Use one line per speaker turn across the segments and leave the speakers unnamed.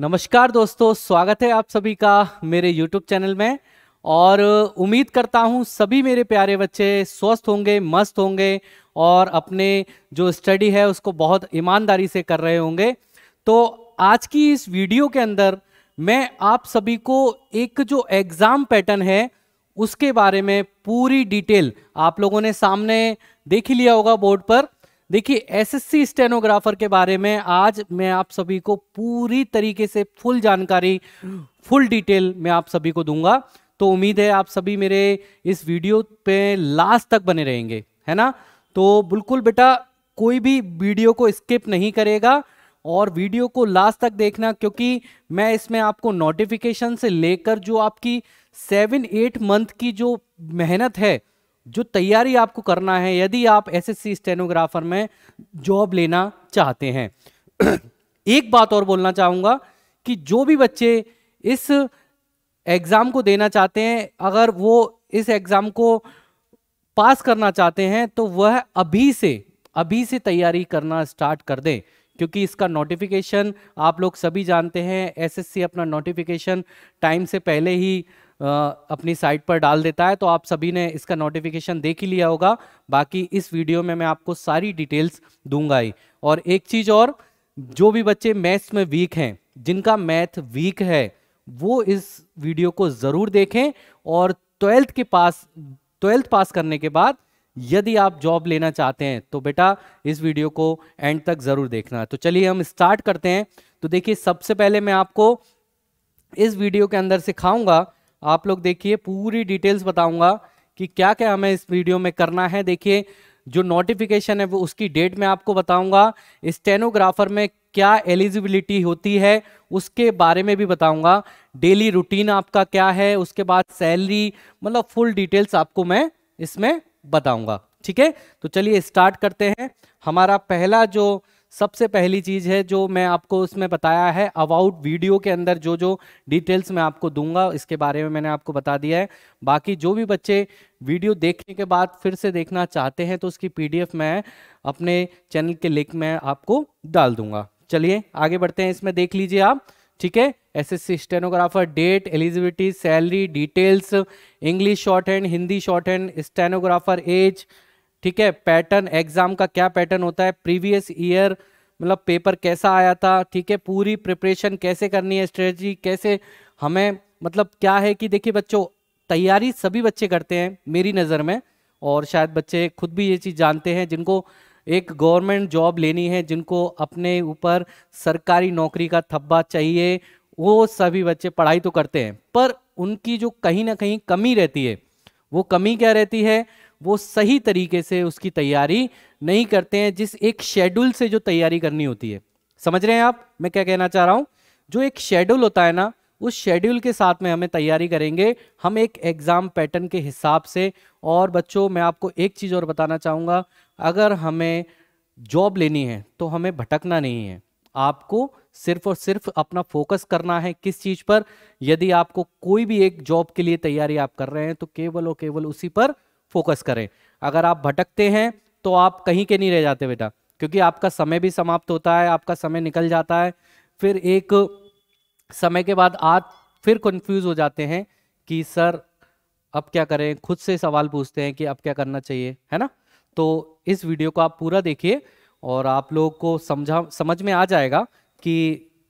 नमस्कार दोस्तों स्वागत है आप सभी का मेरे यूट्यूब चैनल में और उम्मीद करता हूँ सभी मेरे प्यारे बच्चे स्वस्थ होंगे मस्त होंगे और अपने जो स्टडी है उसको बहुत ईमानदारी से कर रहे होंगे तो आज की इस वीडियो के अंदर मैं आप सभी को एक जो एग्ज़ाम पैटर्न है उसके बारे में पूरी डिटेल आप लोगों ने सामने देख ही लिया होगा बोर्ड पर देखिए एसएससी स्टेनोग्राफर के बारे में आज मैं आप सभी को पूरी तरीके से फुल जानकारी फुल डिटेल मैं आप सभी को दूंगा तो उम्मीद है आप सभी मेरे इस वीडियो पे लास्ट तक बने रहेंगे है ना तो बिल्कुल बेटा कोई भी वीडियो को स्किप नहीं करेगा और वीडियो को लास्ट तक देखना क्योंकि मैं इसमें आपको नोटिफिकेशन से लेकर जो आपकी सेवन एट मंथ की जो मेहनत है जो तैयारी आपको करना है यदि आप एसएससी स्टेनोग्राफर में जॉब लेना चाहते हैं एक बात और बोलना चाहूँगा कि जो भी बच्चे इस एग्ज़ाम को देना चाहते हैं अगर वो इस एग्ज़ाम को पास करना चाहते हैं तो वह अभी से अभी से तैयारी करना स्टार्ट कर दें क्योंकि इसका नोटिफिकेशन आप लोग सभी जानते हैं एसएससी अपना नोटिफिकेशन टाइम से पहले ही अपनी साइट पर डाल देता है तो आप सभी ने इसका नोटिफिकेशन देख ही लिया होगा बाकी इस वीडियो में मैं आपको सारी डिटेल्स दूंगा ही और एक चीज़ और जो भी बच्चे मैथ्स में वीक हैं जिनका मैथ वीक है वो इस वीडियो को ज़रूर देखें और ट्वेल्थ के पास ट्वेल्थ पास करने के बाद यदि आप जॉब लेना चाहते हैं तो बेटा इस वीडियो को एंड तक ज़रूर देखना तो चलिए हम स्टार्ट करते हैं तो देखिए सबसे पहले मैं आपको इस वीडियो के अंदर सिखाऊंगा आप लोग देखिए पूरी डिटेल्स बताऊंगा कि क्या क्या हमें इस वीडियो में करना है देखिए जो नोटिफिकेशन है वो उसकी डेट में आपको बताऊंगा स्टेनोग्राफर में क्या एलिजिबिलिटी होती है उसके बारे में भी बताऊंगा डेली रूटीन आपका क्या है उसके बाद सैलरी मतलब फुल डिटेल्स आपको मैं इसमें बताऊंगा ठीक है तो चलिए स्टार्ट करते हैं हमारा पहला जो सबसे पहली चीज़ है जो मैं आपको उसमें बताया है अबाउट वीडियो के अंदर जो जो डिटेल्स मैं आपको दूंगा इसके बारे में मैंने आपको बता दिया है बाकी जो भी बच्चे वीडियो देखने के बाद फिर से देखना चाहते हैं तो उसकी पीडीएफ मैं अपने चैनल के लिंक में आपको डाल दूंगा चलिए आगे बढ़ते हैं इसमें देख लीजिए आप ठीक है S S stenographer date eligibility salary details English shorthand Hindi shorthand stenographer age ठीक है पैटर्न एग्जाम का क्या पैटर्न होता है प्रीवियस ईयर मतलब पेपर कैसा आया था ठीक है पूरी प्रिपरेशन कैसे करनी है स्ट्रेटजी कैसे हमें मतलब क्या है कि देखिए बच्चों तैयारी सभी बच्चे करते हैं मेरी नज़र में और शायद बच्चे खुद भी ये चीज़ जानते हैं जिनको एक गवर्नमेंट जॉब लेनी है जिनको अपने ऊपर सरकारी नौकरी का थब्बा चाहिए वो सभी बच्चे पढ़ाई तो करते हैं पर उनकी जो कहीं ना कहीं कमी रहती है वो कमी क्या रहती है वो सही तरीके से उसकी तैयारी नहीं करते हैं जिस एक शेड्यूल से जो तैयारी करनी होती है समझ रहे हैं आप मैं क्या कहना चाह रहा हूँ जो एक शेड्यूल होता है ना उस शेड्यूल के साथ में हमें तैयारी करेंगे हम एक एग्ज़ाम पैटर्न के हिसाब से और बच्चों मैं आपको एक चीज़ और बताना चाहूँगा अगर हमें जॉब लेनी है तो हमें भटकना नहीं है आपको सिर्फ और सिर्फ अपना फोकस करना है किस चीज़ पर यदि आपको कोई भी एक जॉब के लिए तैयारी आप कर रहे हैं तो केवल और केवल उसी पर फोकस करें अगर आप भटकते हैं तो आप कहीं के नहीं रह जाते बेटा क्योंकि आपका समय भी समाप्त होता है आपका समय निकल जाता है फिर एक समय के बाद आप फिर कंफ्यूज हो जाते हैं कि सर अब क्या करें खुद से सवाल पूछते हैं कि अब क्या करना चाहिए है ना तो इस वीडियो को आप पूरा देखिए और आप लोगों को समझा समझ में आ जाएगा कि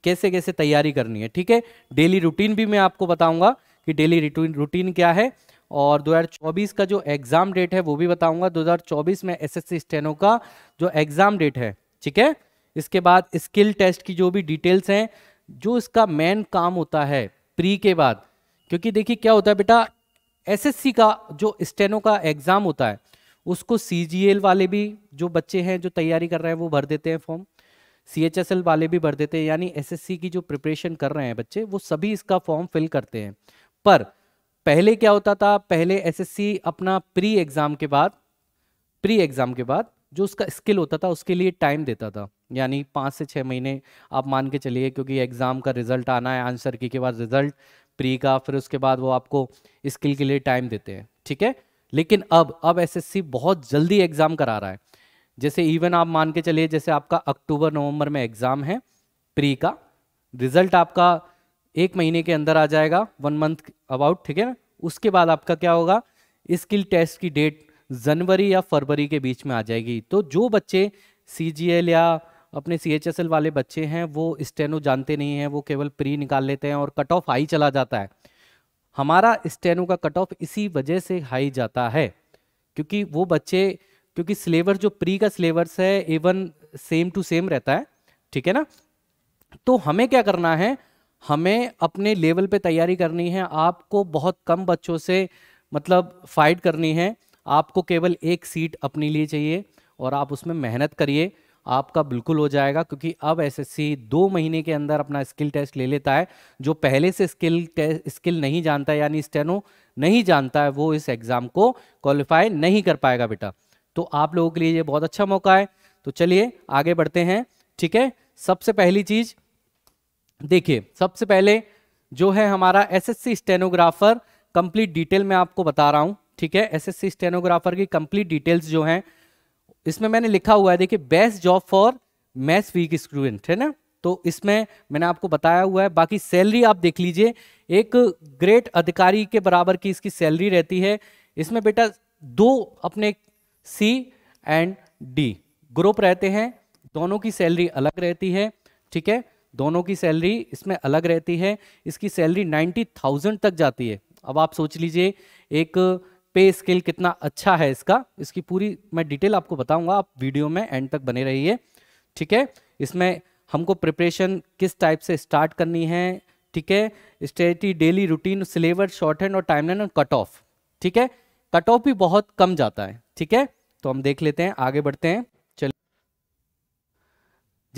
कैसे कैसे तैयारी करनी है ठीक है डेली रूटीन भी मैं आपको बताऊंगा कि डेली रूटीन रूटीन क्या है और 2024 का जो एग्ज़ाम डेट है वो भी बताऊंगा 2024 में एसएससी स्टेनो का जो एग्ज़ाम डेट है ठीक है इसके बाद स्किल टेस्ट की जो भी डिटेल्स हैं जो इसका मेन काम होता है प्री के बाद क्योंकि देखिए क्या होता है बेटा एसएससी का जो स्टेनो का एग्ज़ाम होता है उसको सी वाले भी जो बच्चे हैं जो तैयारी कर रहे हैं वो भर देते हैं फॉर्म एल वाले भी भर देते हैं यानी सी की जो प्रिपरेशन कर रहे हैं बच्चे वो सभी इसका फॉर्म फिल करते हैं पर पहले क्या होता था पहले एसएससी अपना प्री एग्ज़ाम के बाद प्री एग्ज़ाम के बाद जो उसका स्किल होता था उसके लिए टाइम देता था यानी पाँच से छः महीने आप मान के चलिए क्योंकि एग्ज़ाम का रिजल्ट आना है आंसर की के बाद रिजल्ट प्री का फिर उसके बाद वो आपको स्किल के लिए टाइम देते हैं ठीक है लेकिन अब अब एसएससी बहुत जल्दी एग्ज़ाम करा रहा है जैसे इवन आप मान के चलिए जैसे आपका अक्टूबर नवंबर में एग्ज़ाम है प्री का रिजल्ट आपका एक महीने के अंदर आ जाएगा वन मंथ अबाउट ठीक है ना उसके बाद आपका क्या होगा स्किल टेस्ट की डेट जनवरी या फरवरी के बीच में आ जाएगी तो जो बच्चे सी या अपने सी वाले बच्चे हैं वो स्टेनो जानते नहीं हैं वो केवल प्री निकाल लेते हैं और कट ऑफ हाई चला जाता है हमारा स्टेनो का कट ऑफ इसी वजह से हाई जाता है क्योंकि वो बच्चे क्योंकि सिलेबस जो प्री का सिलेबस है इवन सेम टू सेम रहता है ठीक है ना तो हमें क्या करना है हमें अपने लेवल पे तैयारी करनी है आपको बहुत कम बच्चों से मतलब फाइट करनी है आपको केवल एक सीट अपने लिए चाहिए और आप उसमें मेहनत करिए आपका बिल्कुल हो जाएगा क्योंकि अब एसएससी दो महीने के अंदर अपना स्किल टेस्ट ले लेता है जो पहले से स्किल टेस्ट स्किल नहीं जानता है यानी स्टेनो नहीं जानता है वो इस एग्ज़ाम को क्वालिफाई नहीं कर पाएगा बेटा तो आप लोगों के लिए ये बहुत अच्छा मौका है तो चलिए आगे बढ़ते हैं ठीक है सबसे पहली चीज़ देखिए सबसे पहले जो है हमारा एसएससी स्टेनोग्राफर कंप्लीट डिटेल में आपको बता रहा हूँ ठीक है एसएससी स्टेनोग्राफर की कंप्लीट डिटेल्स जो हैं इसमें मैंने लिखा हुआ है देखिए best job for maths weak student है ना तो इसमें मैंने आपको बताया हुआ है बाकी सैलरी आप देख लीजिए एक ग्रेट अधिकारी के बराबर की इसकी सैलरी रहती है इसमें बेटा दो अपने सी एंड डी ग्रुप रहते हैं दोनों की सैलरी अलग रहती है ठीक है दोनों की सैलरी इसमें अलग रहती है इसकी सैलरी नाइन्टी थाउजेंड तक जाती है अब आप सोच लीजिए एक पे स्केल कितना अच्छा है इसका इसकी पूरी मैं डिटेल आपको बताऊंगा आप वीडियो में एंड तक बने रहिए ठीक है इसमें हमको प्रिपरेशन किस टाइप से स्टार्ट करनी है ठीक है स्टेटी daily routine syllabus shorthand और टाइम लाइन और कट ऑफ ठीक है कट ऑफ भी बहुत कम जाता है ठीक है तो हम देख लेते हैं आगे बढ़ते हैं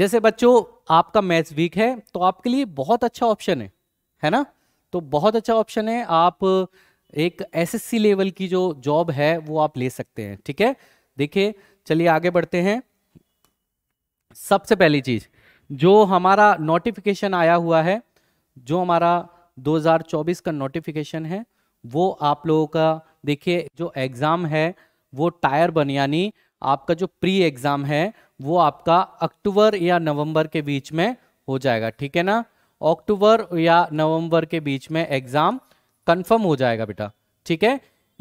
जैसे बच्चों आपका मैथ्स वीक है तो आपके लिए बहुत अच्छा ऑप्शन है है ना तो बहुत अच्छा ऑप्शन है आप एक एसएससी लेवल की जो जॉब है वो आप ले सकते हैं ठीक है देखिए चलिए आगे बढ़ते हैं सबसे पहली चीज जो हमारा नोटिफिकेशन आया हुआ है जो हमारा 2024 का नोटिफिकेशन है वो आप लोगों का देखिए जो एग्ज़ाम है वो टायर बन यानी आपका जो प्री एग्ज़ाम है वो आपका अक्टूबर या नवंबर के बीच में हो जाएगा ठीक है ना अक्टूबर या नवंबर के बीच में एग्ज़ाम कंफर्म हो जाएगा बेटा ठीक है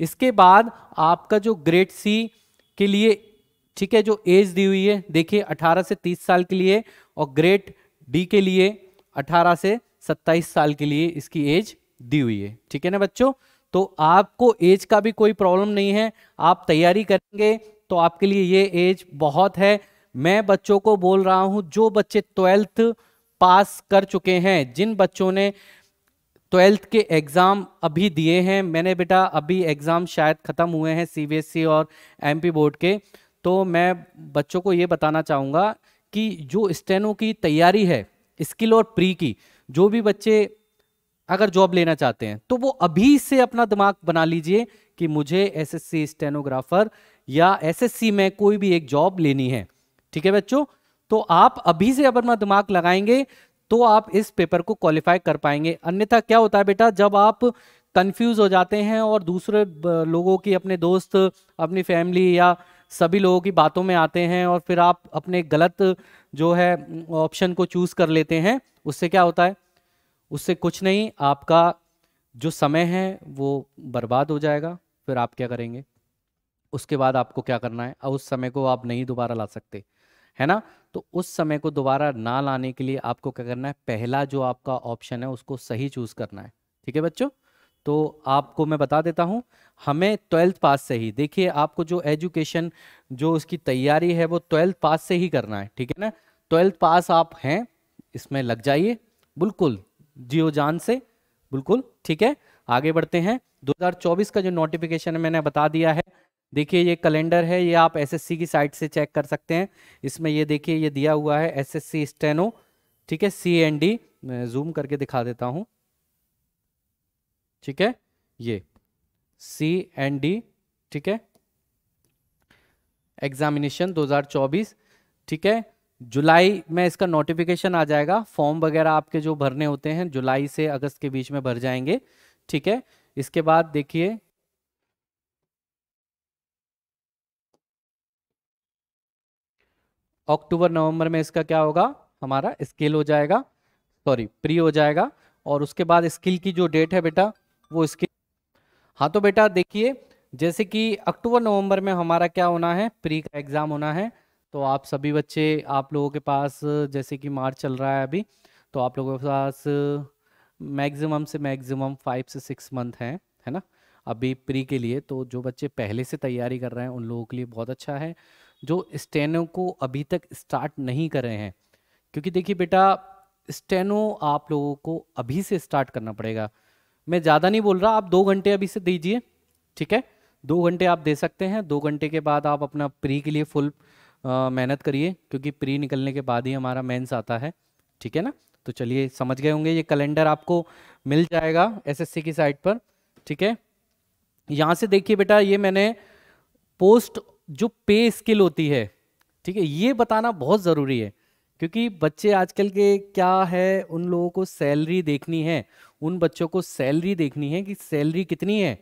इसके बाद आपका जो ग्रेड सी के लिए ठीक है जो एज दी हुई है देखिए 18 से 30 साल के लिए और ग्रेड डी के लिए 18 से 27 साल के लिए इसकी एज दी हुई है ठीक है ना बच्चों तो आपको एज का भी कोई प्रॉब्लम नहीं है आप तैयारी करेंगे तो आपके लिए ये एज बहुत है मैं बच्चों को बोल रहा हूँ जो बच्चे ट्वेल्थ पास कर चुके हैं जिन बच्चों ने ट्वेल्थ के एग्ज़ाम अभी दिए हैं मैंने बेटा अभी एग्ज़ाम शायद ख़त्म हुए हैं सीबीएसई e और एमपी बोर्ड के तो मैं बच्चों को ये बताना चाहूँगा कि जो स्टेनो की तैयारी है स्किल और प्री की जो भी बच्चे अगर जॉब लेना चाहते हैं तो वो अभी से अपना दिमाग बना लीजिए कि मुझे एसएससी स्टेनोग्राफर या एसएससी में कोई भी एक जॉब लेनी है ठीक है बच्चों तो आप अभी से अपना दिमाग लगाएंगे तो आप इस पेपर को क्वालिफाई कर पाएंगे अन्यथा क्या होता है बेटा जब आप कंफ्यूज हो जाते हैं और दूसरे लोगों की अपने दोस्त अपनी फैमिली या सभी लोगों की बातों में आते हैं और फिर आप अपने गलत जो है ऑप्शन को चूज कर लेते हैं उससे क्या होता है उससे कुछ नहीं आपका जो समय है वो बर्बाद हो जाएगा फिर आप क्या करेंगे उसके बाद आपको क्या करना है उस समय को आप नहीं दोबारा ला सकते है ना तो उस समय को दोबारा ना लाने के लिए आपको क्या करना है पहला जो आपका ऑप्शन है उसको सही चूज करना है ठीक है बच्चों तो आपको मैं बता देता हूं हमें ट्वेल्थ पास से ही देखिए आपको जो एजुकेशन जो उसकी तैयारी है वो ट्वेल्थ पास से ही करना है ठीक है ना ट्वेल्थ पास आप हैं इसमें लग जाइए बिल्कुल जियो जान से बिल्कुल ठीक है आगे बढ़ते हैं 2024 का जो नोटिफिकेशन मैंने बता दिया है देखिए ये कैलेंडर है ये आप एसएससी की साइट से चेक कर सकते हैं इसमें ये देखिए ये दिया हुआ है एसएससी स्टेनो ठीक है सी एन डी मैं जूम करके दिखा देता हूं ठीक है ये सी एन डी ठीक है एग्जामिनेशन 2024 ठीक है जुलाई में इसका नोटिफिकेशन आ जाएगा फॉर्म वगैरह आपके जो भरने होते हैं जुलाई से अगस्त के बीच में भर जाएंगे ठीक है इसके बाद देखिए अक्टूबर नवंबर में इसका क्या होगा हमारा स्किल हो जाएगा सॉरी प्री हो जाएगा और उसके बाद स्किल की जो डेट है बेटा वो स्किल हाँ तो बेटा देखिए जैसे कि अक्टूबर नवंबर में हमारा क्या होना है प्री का एग्ज़ाम होना है तो आप सभी बच्चे आप लोगों के पास जैसे कि मार्च चल रहा है अभी तो आप लोगों के पास मैक्सिमम से मैक्सिमम फाइव से सिक्स मंथ हैं है ना अभी प्री के लिए तो जो बच्चे पहले से तैयारी कर रहे हैं उन लोगों के लिए बहुत अच्छा है जो स्टेनो को अभी तक स्टार्ट नहीं कर रहे हैं क्योंकि देखिए बेटा स्टेनो आप लोगों को अभी से स्टार्ट करना पड़ेगा मैं ज़्यादा नहीं बोल रहा आप दो घंटे अभी से दीजिए ठीक है दो घंटे आप दे सकते हैं दो घंटे के बाद आप अपना प्री के लिए फुल मेहनत करिए क्योंकि प्री निकलने के बाद ही हमारा मेंस आता है ठीक है ना तो चलिए समझ गए होंगे ये कैलेंडर आपको मिल जाएगा एसएससी की साइट पर ठीक है यहाँ से देखिए बेटा ये मैंने पोस्ट जो पे स्किल होती है ठीक है ये बताना बहुत ज़रूरी है क्योंकि बच्चे आजकल के क्या है उन लोगों को सैलरी देखनी है उन बच्चों को सैलरी देखनी है कि सैलरी कितनी है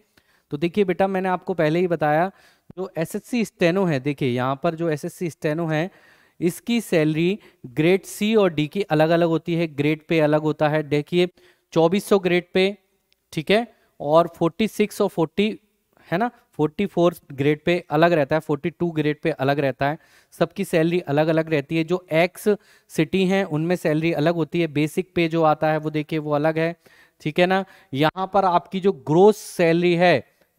तो देखिए बेटा मैंने आपको पहले ही बताया जो एसएससी स्टेनो है देखिए यहाँ पर जो एसएससी स्टेनो है इसकी सैलरी ग्रेड सी और डी की अलग अलग होती है ग्रेड पे अलग होता है देखिए 2400 ग्रेड पे ठीक है और 46 और फोर्टी है ना 44 ग्रेड पे अलग रहता है 42 ग्रेड पे अलग रहता है सबकी सैलरी अलग अलग रहती है जो एक्स सिटी हैं उनमें सैलरी अलग होती है बेसिक पे जो आता है वो देखिए वो अलग है ठीक है ना यहाँ पर आपकी जो ग्रोस सैलरी है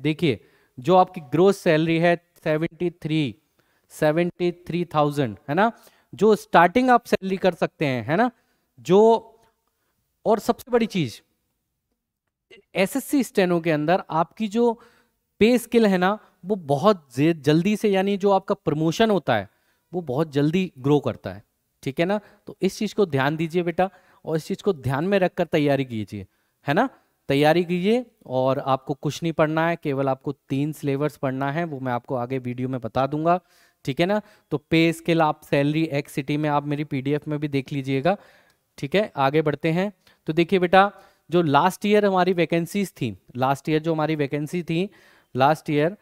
देखिए जो आपकी ग्रोस सैलरी है seventy three seventy three thousand है ना जो स्टार्टिंग आप सैलरी कर सकते हैं है ना जो और सबसे बड़ी चीज एसएससी एस स्टेनो के अंदर आपकी जो पे स्किल है ना वो बहुत जल्दी से यानी जो आपका प्रमोशन होता है वो बहुत जल्दी ग्रो करता है ठीक है ना तो इस चीज़ को ध्यान दीजिए बेटा और इस चीज़ को ध्यान में रखकर तैयारी कीजिए है ना तैयारी कीजिए और आपको कुछ नहीं पढ़ना है केवल आपको तीन सिलेबस पढ़ना है वो मैं आपको आगे वीडियो में बता दूंगा ठीक है ना तो पे स्केल आप सैलरी एक्स सिटी में आप मेरी पीडीएफ में भी देख लीजिएगा ठीक है आगे बढ़ते हैं तो देखिए बेटा जो लास्ट ईयर हमारी वैकेंसीज थी लास्ट ईयर जो हमारी वैकेंसी थी लास्ट ईयर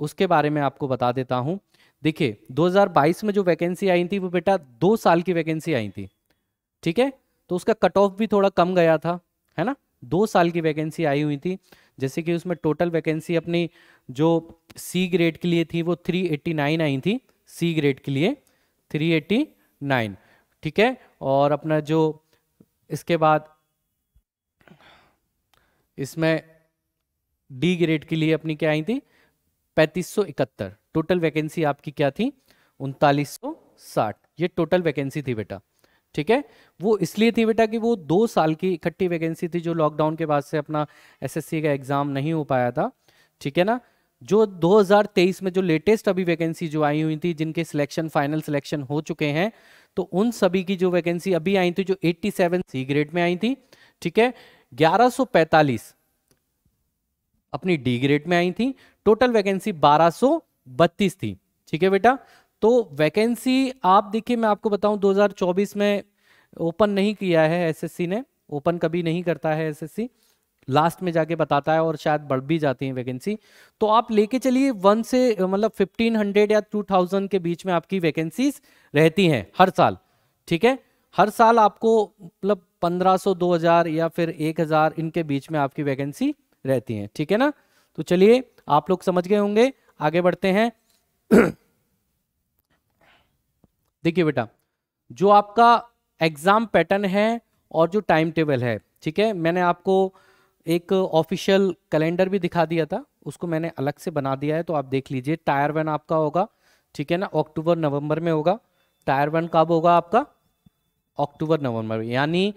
उसके बारे में आपको बता देता हूँ देखिए 2022 में जो वैकेंसी आई थी वो बेटा दो साल की वैकेंसी आई थी ठीक है तो उसका कट ऑफ भी थोड़ा कम गया था है ना दो साल की वैकेंसी आई हुई थी जैसे कि उसमें टोटल वैकेंसी अपनी जो सी ग्रेड के लिए थी वो 389 आई थी सी ग्रेड के लिए 389 ठीक है और अपना जो इसके बाद इसमें डी ग्रेड के लिए अपनी क्या आई थी पैंतीस टोटल वैकेंसी आपकी क्या थी उनतालीस ये टोटल वैकेंसी थी बेटा ठीक है वो इसलिए थी बेटा कि वो दो साल की इकट्ठी वैकेंसी थी जो लॉकडाउन के बाद से अपना एसएससी का एग्जाम नहीं हो पाया था ठीक है ना जो 2023 में जो लेटेस्ट अभी वैकेंसी जो आई हुई थी जिनके सिलेक्शन फाइनल सिलेक्शन हो चुके हैं तो उन सभी की जो वैकेंसी अभी आई थी जो 87 सी ग्रेड में आई थी ठीक है 1145 अपनी डी ग्रेड में आई थी टोटल वैकेंसी 1232 थी ठीक है बेटा तो वैकेंसी आप देखिए मैं आपको बताऊं 2024 में ओपन नहीं किया है एसएससी ने ओपन कभी नहीं करता है एसएससी लास्ट में जाके बताता है और शायद बढ़ भी जाती है वैकेंसी तो आप लेके चलिए वन से मतलब 1500 या 2000 के बीच में आपकी वैकेंसीज रहती हैं हर साल ठीक है हर साल आपको मतलब दो हजार या फिर हजार इनके बीच में आपकी वैकेंसी रहती हैं ठीक है ना तो चलिए आप लोग समझ गए होंगे आगे बढ़ते हैं देखिए बेटा जो आपका एग्जाम पैटर्न है और जो टाइम टेबल है ठीक है मैंने आपको एक ऑफिशियल कैलेंडर भी दिखा दिया था उसको मैंने अलग से बना दिया है तो आप देख लीजिए टायर वन आपका होगा ठीक है ना अक्टूबर नवंबर में होगा टायर वन कब होगा आपका अक्टूबर नवंबर यानी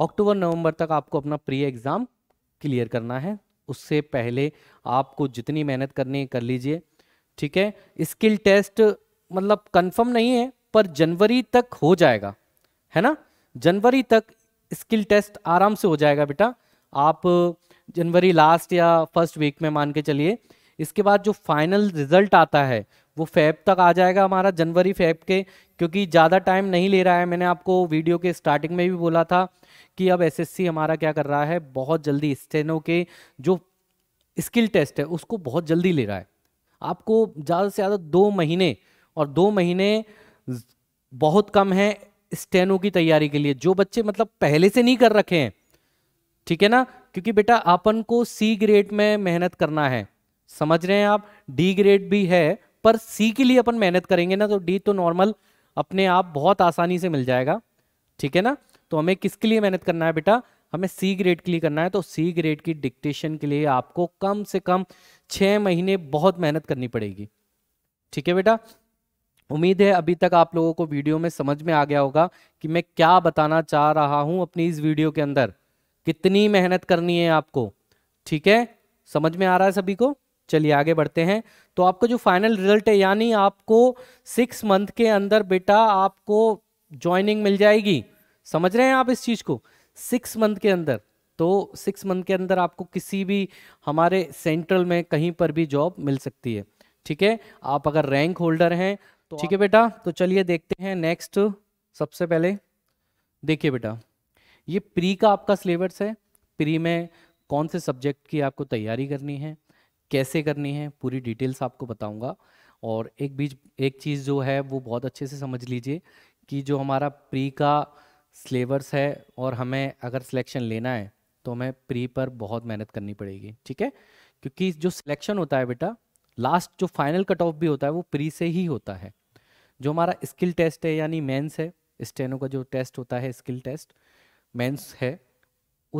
अक्टूबर नवंबर तक आपको अपना प्री एग्ज़ाम क्लियर करना है उससे पहले आपको जितनी मेहनत करनी कर लीजिए ठीक है स्किल टेस्ट मतलब कंफर्म नहीं है पर जनवरी तक हो जाएगा है ना जनवरी तक स्किल टेस्ट आराम से हो जाएगा बेटा आप जनवरी लास्ट या फर्स्ट वीक में मान के चलिए इसके बाद जो फाइनल रिजल्ट आता है वो फेब तक आ जाएगा हमारा जनवरी फैब के क्योंकि ज़्यादा टाइम नहीं ले रहा है मैंने आपको वीडियो के स्टार्टिंग में भी बोला था कि अब एसएससी हमारा क्या कर रहा है बहुत जल्दी स्टेनो के जो स्किल टेस्ट है उसको बहुत जल्दी ले रहा है आपको ज़्यादा से ज़्यादा दो महीने और दो महीने बहुत कम है स्टेनो की तैयारी के लिए जो बच्चे मतलब पहले से नहीं कर रखे हैं ठीक है ना क्योंकि बेटा अपन को सी ग्रेड में मेहनत करना है समझ रहे हैं आप डी ग्रेड भी है पर सी के लिए अपन मेहनत करेंगे ना तो डी तो नॉर्मल अपने आप बहुत आसानी से मिल जाएगा ठीक है ना तो हमें किसके लिए मेहनत करना है बेटा हमें सी ग्रेड के लिए करना है तो सी ग्रेड की डिक्टेशन के लिए आपको कम से कम छह महीने बहुत मेहनत करनी पड़ेगी ठीक है बेटा उम्मीद है अभी तक आप लोगों को वीडियो में समझ में आ गया होगा कि मैं क्या बताना चाह रहा हूं अपनी इस वीडियो के अंदर कितनी मेहनत करनी है आपको ठीक है समझ में आ रहा है सभी को चलिए आगे बढ़ते हैं तो आपका जो फाइनल रिजल्ट है यानी आपको सिक्स मंथ के अंदर बेटा आपको ज्वाइनिंग मिल जाएगी समझ रहे हैं आप इस चीज़ को सिक्स मंथ के अंदर तो सिक्स मंथ के अंदर आपको किसी भी हमारे सेंट्रल में कहीं पर भी जॉब मिल सकती है ठीक है आप अगर रैंक होल्डर हैं तो ठीक है बेटा तो चलिए देखते हैं नेक्स्ट सबसे पहले देखिए बेटा ये प्री का आपका सिलेबस है प्री में कौन से सब्जेक्ट की आपको तैयारी करनी है कैसे करनी है पूरी डिटेल्स आपको बताऊंगा और एक बीच एक चीज़ जो है वो बहुत अच्छे से समझ लीजिए कि जो हमारा प्री का स्लेवर्स है और हमें अगर सिलेक्शन लेना है तो हमें प्री पर बहुत मेहनत करनी पड़ेगी ठीक है क्योंकि जो सिलेक्शन होता है बेटा लास्ट जो फाइनल कट ऑफ भी होता है वो प्री से ही होता है जो हमारा स्किल टेस्ट है यानी मेंस है स्टेनो का जो टेस्ट होता है स्किल टेस्ट मेंस है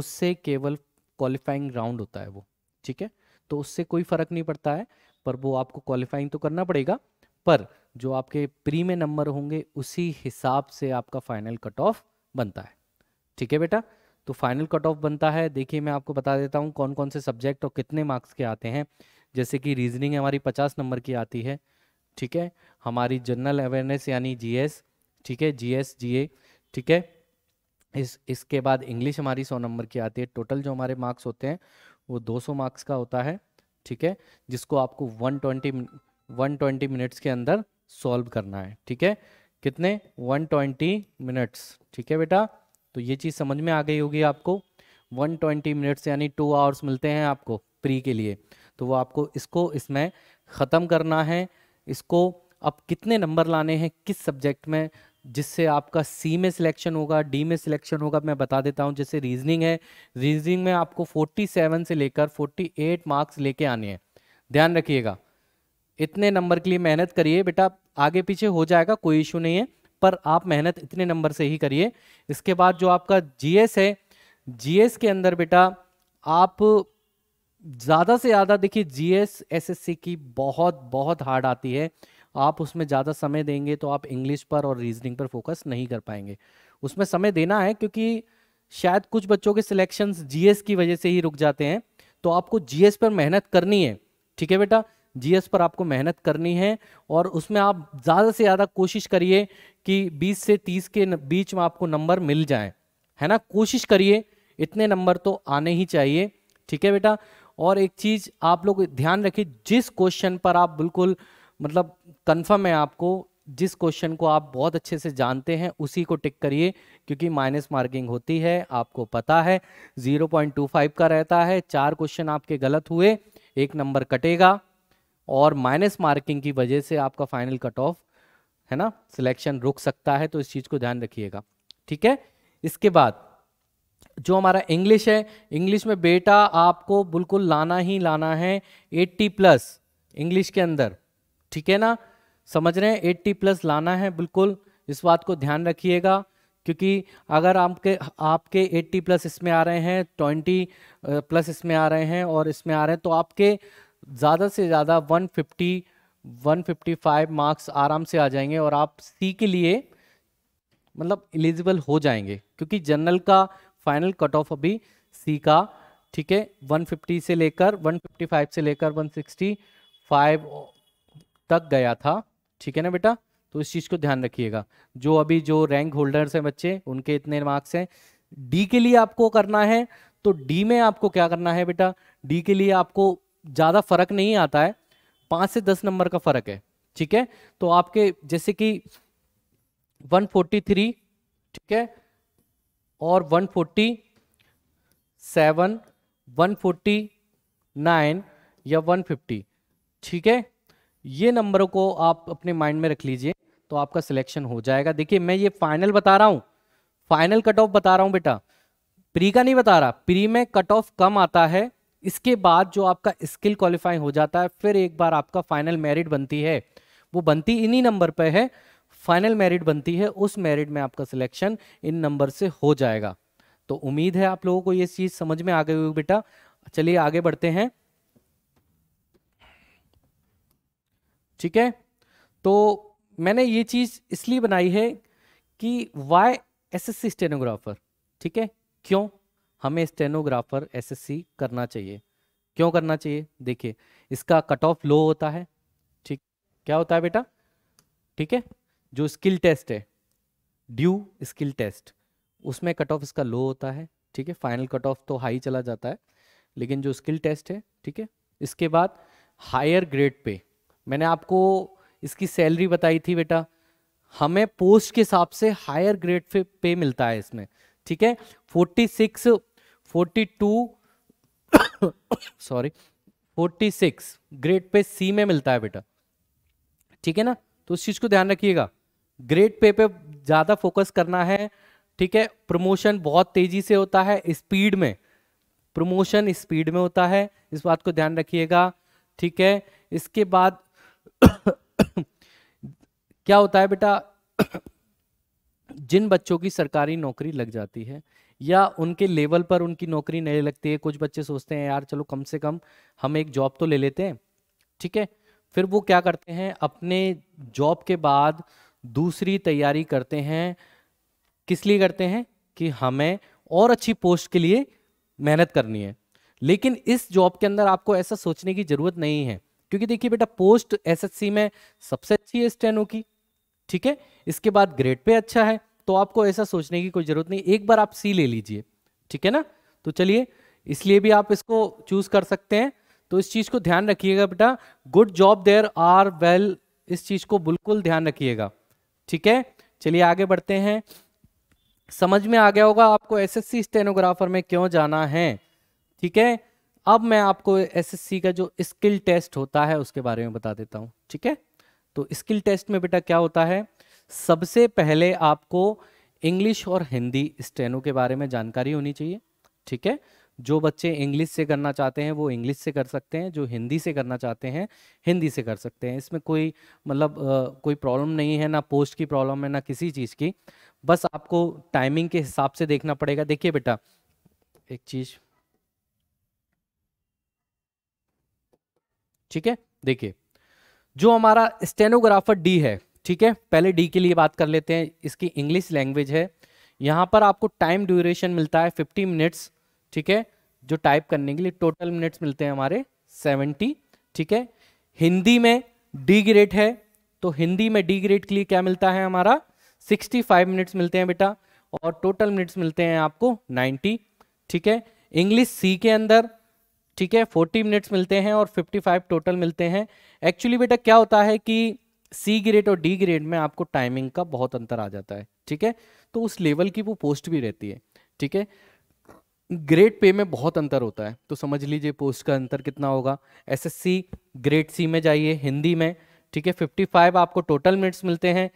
उससे केवल क्वालिफाइंग राउंड होता है वो ठीक है तो उससे कोई फ़र्क नहीं पड़ता है पर वो आपको क्वालिफाइंग तो करना पड़ेगा पर जो आपके प्री में नंबर होंगे उसी हिसाब से आपका फाइनल कट ऑफ बनता है ठीक है बेटा तो फाइनल कट ऑफ बनता है देखिए मैं आपको बता देता हूँ कौन कौन से सब्जेक्ट और कितने मार्क्स के आते हैं जैसे कि रीजनिंग हमारी पचास नंबर की आती है ठीक है हमारी जनरल अवेयरनेस यानी जीएस ठीक है जीएस जीए ठीक है इस इसके बाद इंग्लिश हमारी सौ नंबर की आती है टोटल जो हमारे मार्क्स होते हैं वो सौ मार्क्स का होता है ठीक है जिसको आपको वन वन ट्वेंटी मिनट्स के अंदर सॉल्व करना है ठीक है कितने 120 मिनट्स ठीक है बेटा तो ये चीज़ समझ में आ गई होगी आपको 120 मिनट्स यानी टू आवर्स मिलते हैं आपको प्री के लिए तो वो आपको इसको इसमें ख़त्म करना है इसको अब कितने नंबर लाने हैं किस सब्जेक्ट में जिससे आपका सी में सिलेक्शन होगा डी में सिलेक्शन होगा मैं बता देता हूँ जैसे रीजनिंग है रीजनिंग में आपको 47 से लेकर 48 मार्क्स लेके आने हैं ध्यान रखिएगा इतने नंबर के लिए मेहनत करिए बेटा आगे पीछे हो जाएगा कोई इशू नहीं है पर आप मेहनत इतने नंबर से ही करिए इसके बाद जो आपका जीएस है जीएस के अंदर बेटा आप ज़्यादा से ज़्यादा देखिए जीएस एसएससी की बहुत बहुत हार्ड आती है आप उसमें ज़्यादा समय देंगे तो आप इंग्लिश पर और रीजनिंग पर फोकस नहीं कर पाएंगे उसमें समय देना है क्योंकि शायद कुछ बच्चों के सिलेक्शंस जीएस की वजह से ही रुक जाते हैं तो आपको जीएस पर मेहनत करनी है ठीक है बेटा जीएस पर आपको मेहनत करनी है और उसमें आप ज़्यादा से ज़्यादा कोशिश करिए कि 20 से 30 के बीच में आपको नंबर मिल जाए है ना कोशिश करिए इतने नंबर तो आने ही चाहिए ठीक है बेटा और एक चीज़ आप लोग ध्यान रखिए जिस क्वेश्चन पर आप बिल्कुल मतलब कन्फर्म है आपको जिस क्वेश्चन को आप बहुत अच्छे से जानते हैं उसी को टिक करिए क्योंकि माइनस मार्किंग होती है आपको पता है 0.25 का रहता है चार क्वेश्चन आपके गलत हुए एक नंबर कटेगा और माइनस मार्किंग की वजह से आपका फाइनल कट ऑफ है ना सिलेक्शन रुक सकता है तो इस चीज़ को ध्यान रखिएगा ठीक है इसके बाद जो हमारा इंग्लिश है इंग्लिश में बेटा आपको बिल्कुल लाना ही लाना है 80 प्लस इंग्लिश के अंदर ठीक है ना समझ रहे हैं 80 प्लस लाना है बिल्कुल इस बात को ध्यान रखिएगा क्योंकि अगर आपके आपके 80 प्लस इसमें आ रहे हैं 20 प्लस इसमें आ रहे हैं और इसमें आ रहे हैं तो आपके ज़्यादा से ज़्यादा 150 155 मार्क्स आराम से आ जाएंगे और आप सी के लिए मतलब एलिजिबल हो जाएंगे क्योंकि जनरल का फाइनल कट ऑफ अभी सी का ठीक है 150 से लेकर 155 से लेकर 165 तक गया था ठीक है ना बेटा तो इस चीज़ को ध्यान रखिएगा जो अभी जो रैंक होल्डर्स हैं बच्चे उनके इतने मार्क्स हैं डी के लिए आपको करना है तो डी में आपको क्या करना है बेटा डी के लिए आपको ज़्यादा फर्क नहीं आता है पाँच से दस नंबर का फर्क है ठीक है तो आपके जैसे कि 143 ठीक है और 147 149 या 150 ठीक है ये नंबरों को आप अपने माइंड में रख लीजिए तो आपका सिलेक्शन हो जाएगा देखिए मैं ये फाइनल बता रहा हूँ फाइनल कट ऑफ बता रहा हूँ बेटा प्री का नहीं बता रहा प्री में कट ऑफ कम आता है इसके बाद जो आपका स्किल क्वालिफाई हो जाता है फिर एक बार आपका फाइनल मेरिट बनती है वो बनती इन्हीं नंबर पर है फाइनल मेरिट बनती है उस मेरिट में आपका सिलेक्शन इन नंबर से हो जाएगा तो उम्मीद है आप लोगों को ये चीज़ समझ में आ गई होगी बेटा चलिए आगे बढ़ते हैं ठीक है तो मैंने ये चीज़ इसलिए बनाई है कि why S S C stenographer ठीक है क्यों हमें स्टेनोग्राफर एसएससी करना चाहिए क्यों करना चाहिए देखिए इसका कट ऑफ लो होता है ठीक क्या होता है बेटा ठीक है जो स्किल टेस्ट है ड्यू स्किल टेस्ट उसमें कट ऑफ इसका लो होता है ठीक है फाइनल कट ऑफ तो हाई चला जाता है लेकिन जो स्किल टेस्ट है ठीक है इसके बाद हायर ग्रेड पे मैंने आपको इसकी सैलरी बताई थी बेटा हमें पोस्ट के हिसाब से हायर ग्रेड पे पे मिलता है इसमें ठीक है forty six forty two sorry forty six grade pay C में मिलता है बेटा ठीक है ना तो उस चीज को ध्यान रखिएगा ग्रेड पे पे ज्यादा फोकस करना है ठीक है प्रमोशन बहुत तेजी से होता है स्पीड में प्रमोशन स्पीड में होता है इस बात को ध्यान रखिएगा ठीक है इसके बाद क्या होता है बेटा जिन बच्चों की सरकारी नौकरी लग जाती है या उनके लेवल पर उनकी नौकरी नहीं लगती है कुछ बच्चे सोचते हैं यार चलो कम से कम हम एक जॉब तो ले लेते हैं ठीक है फिर वो क्या करते हैं अपने जॉब के बाद दूसरी तैयारी करते हैं किस लिए करते हैं कि हमें और अच्छी पोस्ट के लिए मेहनत करनी है लेकिन इस जॉब के अंदर आपको ऐसा सोचने की ज़रूरत नहीं है क्योंकि देखिए बेटा पोस्ट एसएससी में सबसे अच्छी है स्टेनो की ठीक है इसके बाद ग्रेड पे अच्छा है तो आपको ऐसा सोचने की कोई ज़रूरत नहीं एक बार आप सी ले लीजिए ठीक है ना तो चलिए इसलिए भी आप इसको चूज़ कर सकते हैं तो इस चीज़ को ध्यान रखिएगा बेटा good job there are well इस चीज़ को बिल्कुल ध्यान रखिएगा ठीक है चलिए आगे बढ़ते हैं समझ में आ गया होगा आपको एसएससी स्टेनोग्राफर में क्यों जाना है ठीक है अब मैं आपको एसएससी का जो स्किल टेस्ट होता है उसके बारे में बता देता हूं ठीक है तो स्किल टेस्ट में बेटा क्या होता है सबसे पहले आपको इंग्लिश और हिंदी स्टेनो के बारे में जानकारी होनी चाहिए ठीक है जो बच्चे इंग्लिश से करना चाहते हैं वो इंग्लिश से कर सकते हैं जो हिंदी से करना चाहते हैं हिंदी से कर सकते हैं इसमें कोई मतलब कोई प्रॉब्लम नहीं है ना पोस्ट की प्रॉब्लम है ना किसी चीज़ की बस आपको टाइमिंग के हिसाब से देखना पड़ेगा देखिए बेटा एक चीज़ ठीक है देखिए जो हमारा स्टेनोग्राफर डी है ठीक है पहले डी के लिए बात कर लेते हैं इसकी इंग्लिश लैंग्वेज है यहाँ पर आपको टाइम ड्यूरेशन मिलता है फिफ्टी मिनट्स ठीक है जो टाइप करने के लिए टोटल मिनट्स मिलते हैं हमारे सेवेंटी ठीक है हिंदी में डी ग्रेड है तो हिंदी में डी ग्रेड के लिए क्या मिलता है हमारा सिक्सटी फाइव मिनट्स मिलते हैं बेटा और टोटल मिनट्स मिलते हैं आपको नाइन्टी ठीक है इंग्लिश सी के अंदर ठीक है फोर्टी मिनट्स मिलते हैं और फिफ्टी फाइव टोटल मिलते हैं एक्चुअली बेटा क्या होता है कि सी ग्रेड और डी ग्रेड में आपको टाइमिंग का बहुत अंतर आ जाता है ठीक है तो उस लेवल की वो पोस्ट भी रहती है ठीक है ग्रेड पे में बहुत अंतर होता है तो समझ लीजिए पोस्ट का अंतर कितना होगा एसएससी ग्रेड सी में जाइए हिंदी में ठीक है 55 आपको टोटल मिनट्स मिलते हैं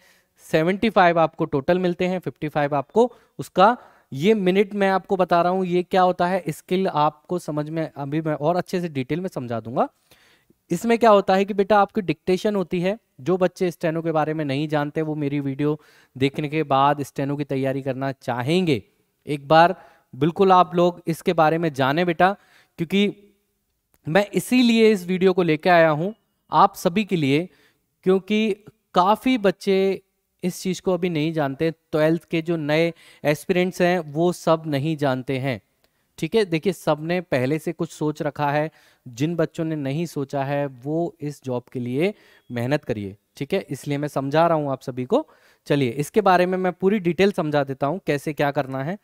75 आपको टोटल मिलते हैं 55 आपको उसका ये मिनट मैं आपको बता रहा हूँ ये क्या होता है स्किल आपको समझ में अभी मैं और अच्छे से डिटेल में समझा दूंगा इसमें क्या होता है कि बेटा आपकी डिक्टेशन होती है जो बच्चे स्टेनो के बारे में नहीं जानते वो मेरी वीडियो देखने के बाद स्टेनो की तैयारी करना चाहेंगे एक बार बिल्कुल आप लोग इसके बारे में जाने बेटा क्योंकि मैं इसीलिए इस वीडियो को लेकर आया हूँ आप सभी के लिए क्योंकि काफ़ी बच्चे इस चीज़ को अभी नहीं जानते ट्वेल्थ के जो नए एस्पिरेंट्स हैं वो सब नहीं जानते हैं ठीक है देखिए सबने पहले से कुछ सोच रखा है जिन बच्चों ने नहीं सोचा है वो इस जॉब के लिए मेहनत करिए ठीक है इसलिए मैं समझा रहा हूँ आप सभी को चलिए इसके बारे में मैं पूरी डिटेल समझा देता हूँ कैसे क्या करना है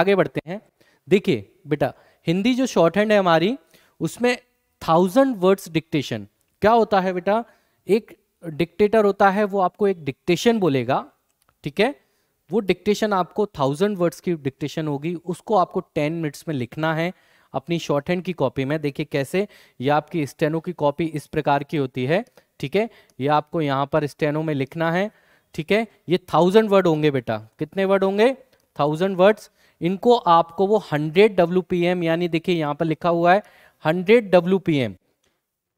आगे बढ़ते हैं देखिए बेटा हिंदी जो शॉर्ट हैंड है हमारी उसमें थाउजेंड वर्ड्स डिक्टेशन क्या होता है बेटा एक डिक्टेटर होता है वो आपको एक डिक्टेशन बोलेगा ठीक है वो डिक्टेशन आपको थाउजेंड वर्ड्स की डिक्टेशन होगी उसको आपको टेन मिनट्स में लिखना है अपनी शॉर्ट हैंड की कॉपी में देखिए कैसे यह आपकी स्टेनो की कॉपी इस प्रकार की होती है ठीक है यह आपको यहाँ पर स्टेनो में लिखना है ठीक है ये थाउजेंड वर्ड होंगे बेटा कितने वर्ड होंगे थाउजेंड वर्ड्स इनको आपको वो हंड्रेड डब्ल्यू यानी देखिए यहाँ पर लिखा हुआ है हंड्रेड डब्ल्यू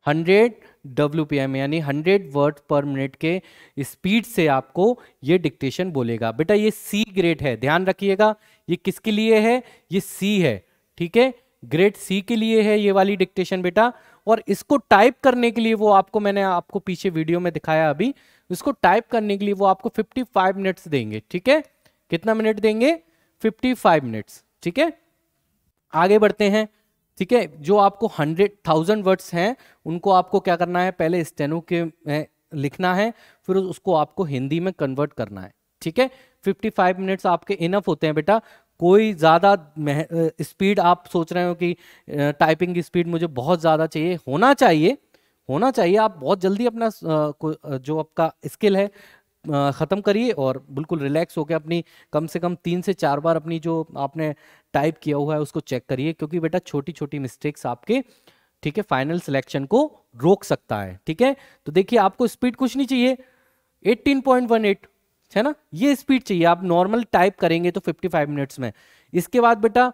हंड्रेड डब्ल्यू यानी हंड्रेड वर्ड पर मिनट के स्पीड से आपको ये डिक्टेशन बोलेगा बेटा ये सी ग्रेड है ध्यान रखिएगा ये किसके लिए है ये सी है ठीक है ग्रेड सी के लिए है ये वाली डिक्टेशन बेटा और इसको टाइप करने के लिए वो आपको मैंने आपको पीछे वीडियो में दिखाया अभी इसको टाइप करने के लिए वो आपको 55 मिनट्स देंगे ठीक है कितना मिनट देंगे 55 मिनट्स ठीक है आगे बढ़ते हैं ठीक है जो आपको हंड्रेड थाउजेंड वर्ड्स हैं उनको आपको क्या करना है पहले स्टेनो के लिखना है फिर उसको आपको हिंदी में कन्वर्ट करना है ठीक है फिफ्टी फाइव मिनट्स आपके इनफ होते हैं बेटा कोई ज़्यादा स्पीड आप सोच रहे हो कि टाइपिंग की स्पीड मुझे बहुत ज़्यादा चाहिए होना चाहिए होना चाहिए आप बहुत जल्दी अपना जो आपका स्किल है ख़त्म करिए और बिल्कुल रिलैक्स होकर अपनी कम से कम तीन से चार बार अपनी जो आपने टाइप किया हुआ है उसको चेक करिए क्योंकि बेटा छोटी छोटी मिस्टेक्स आपके ठीक है फाइनल सिलेक्शन को रोक सकता है ठीक है तो देखिए आपको स्पीड कुछ नहीं चाहिए 18.18 है ना ये स्पीड चाहिए आप नॉर्मल टाइप करेंगे तो 55 मिनट्स में इसके बाद बेटा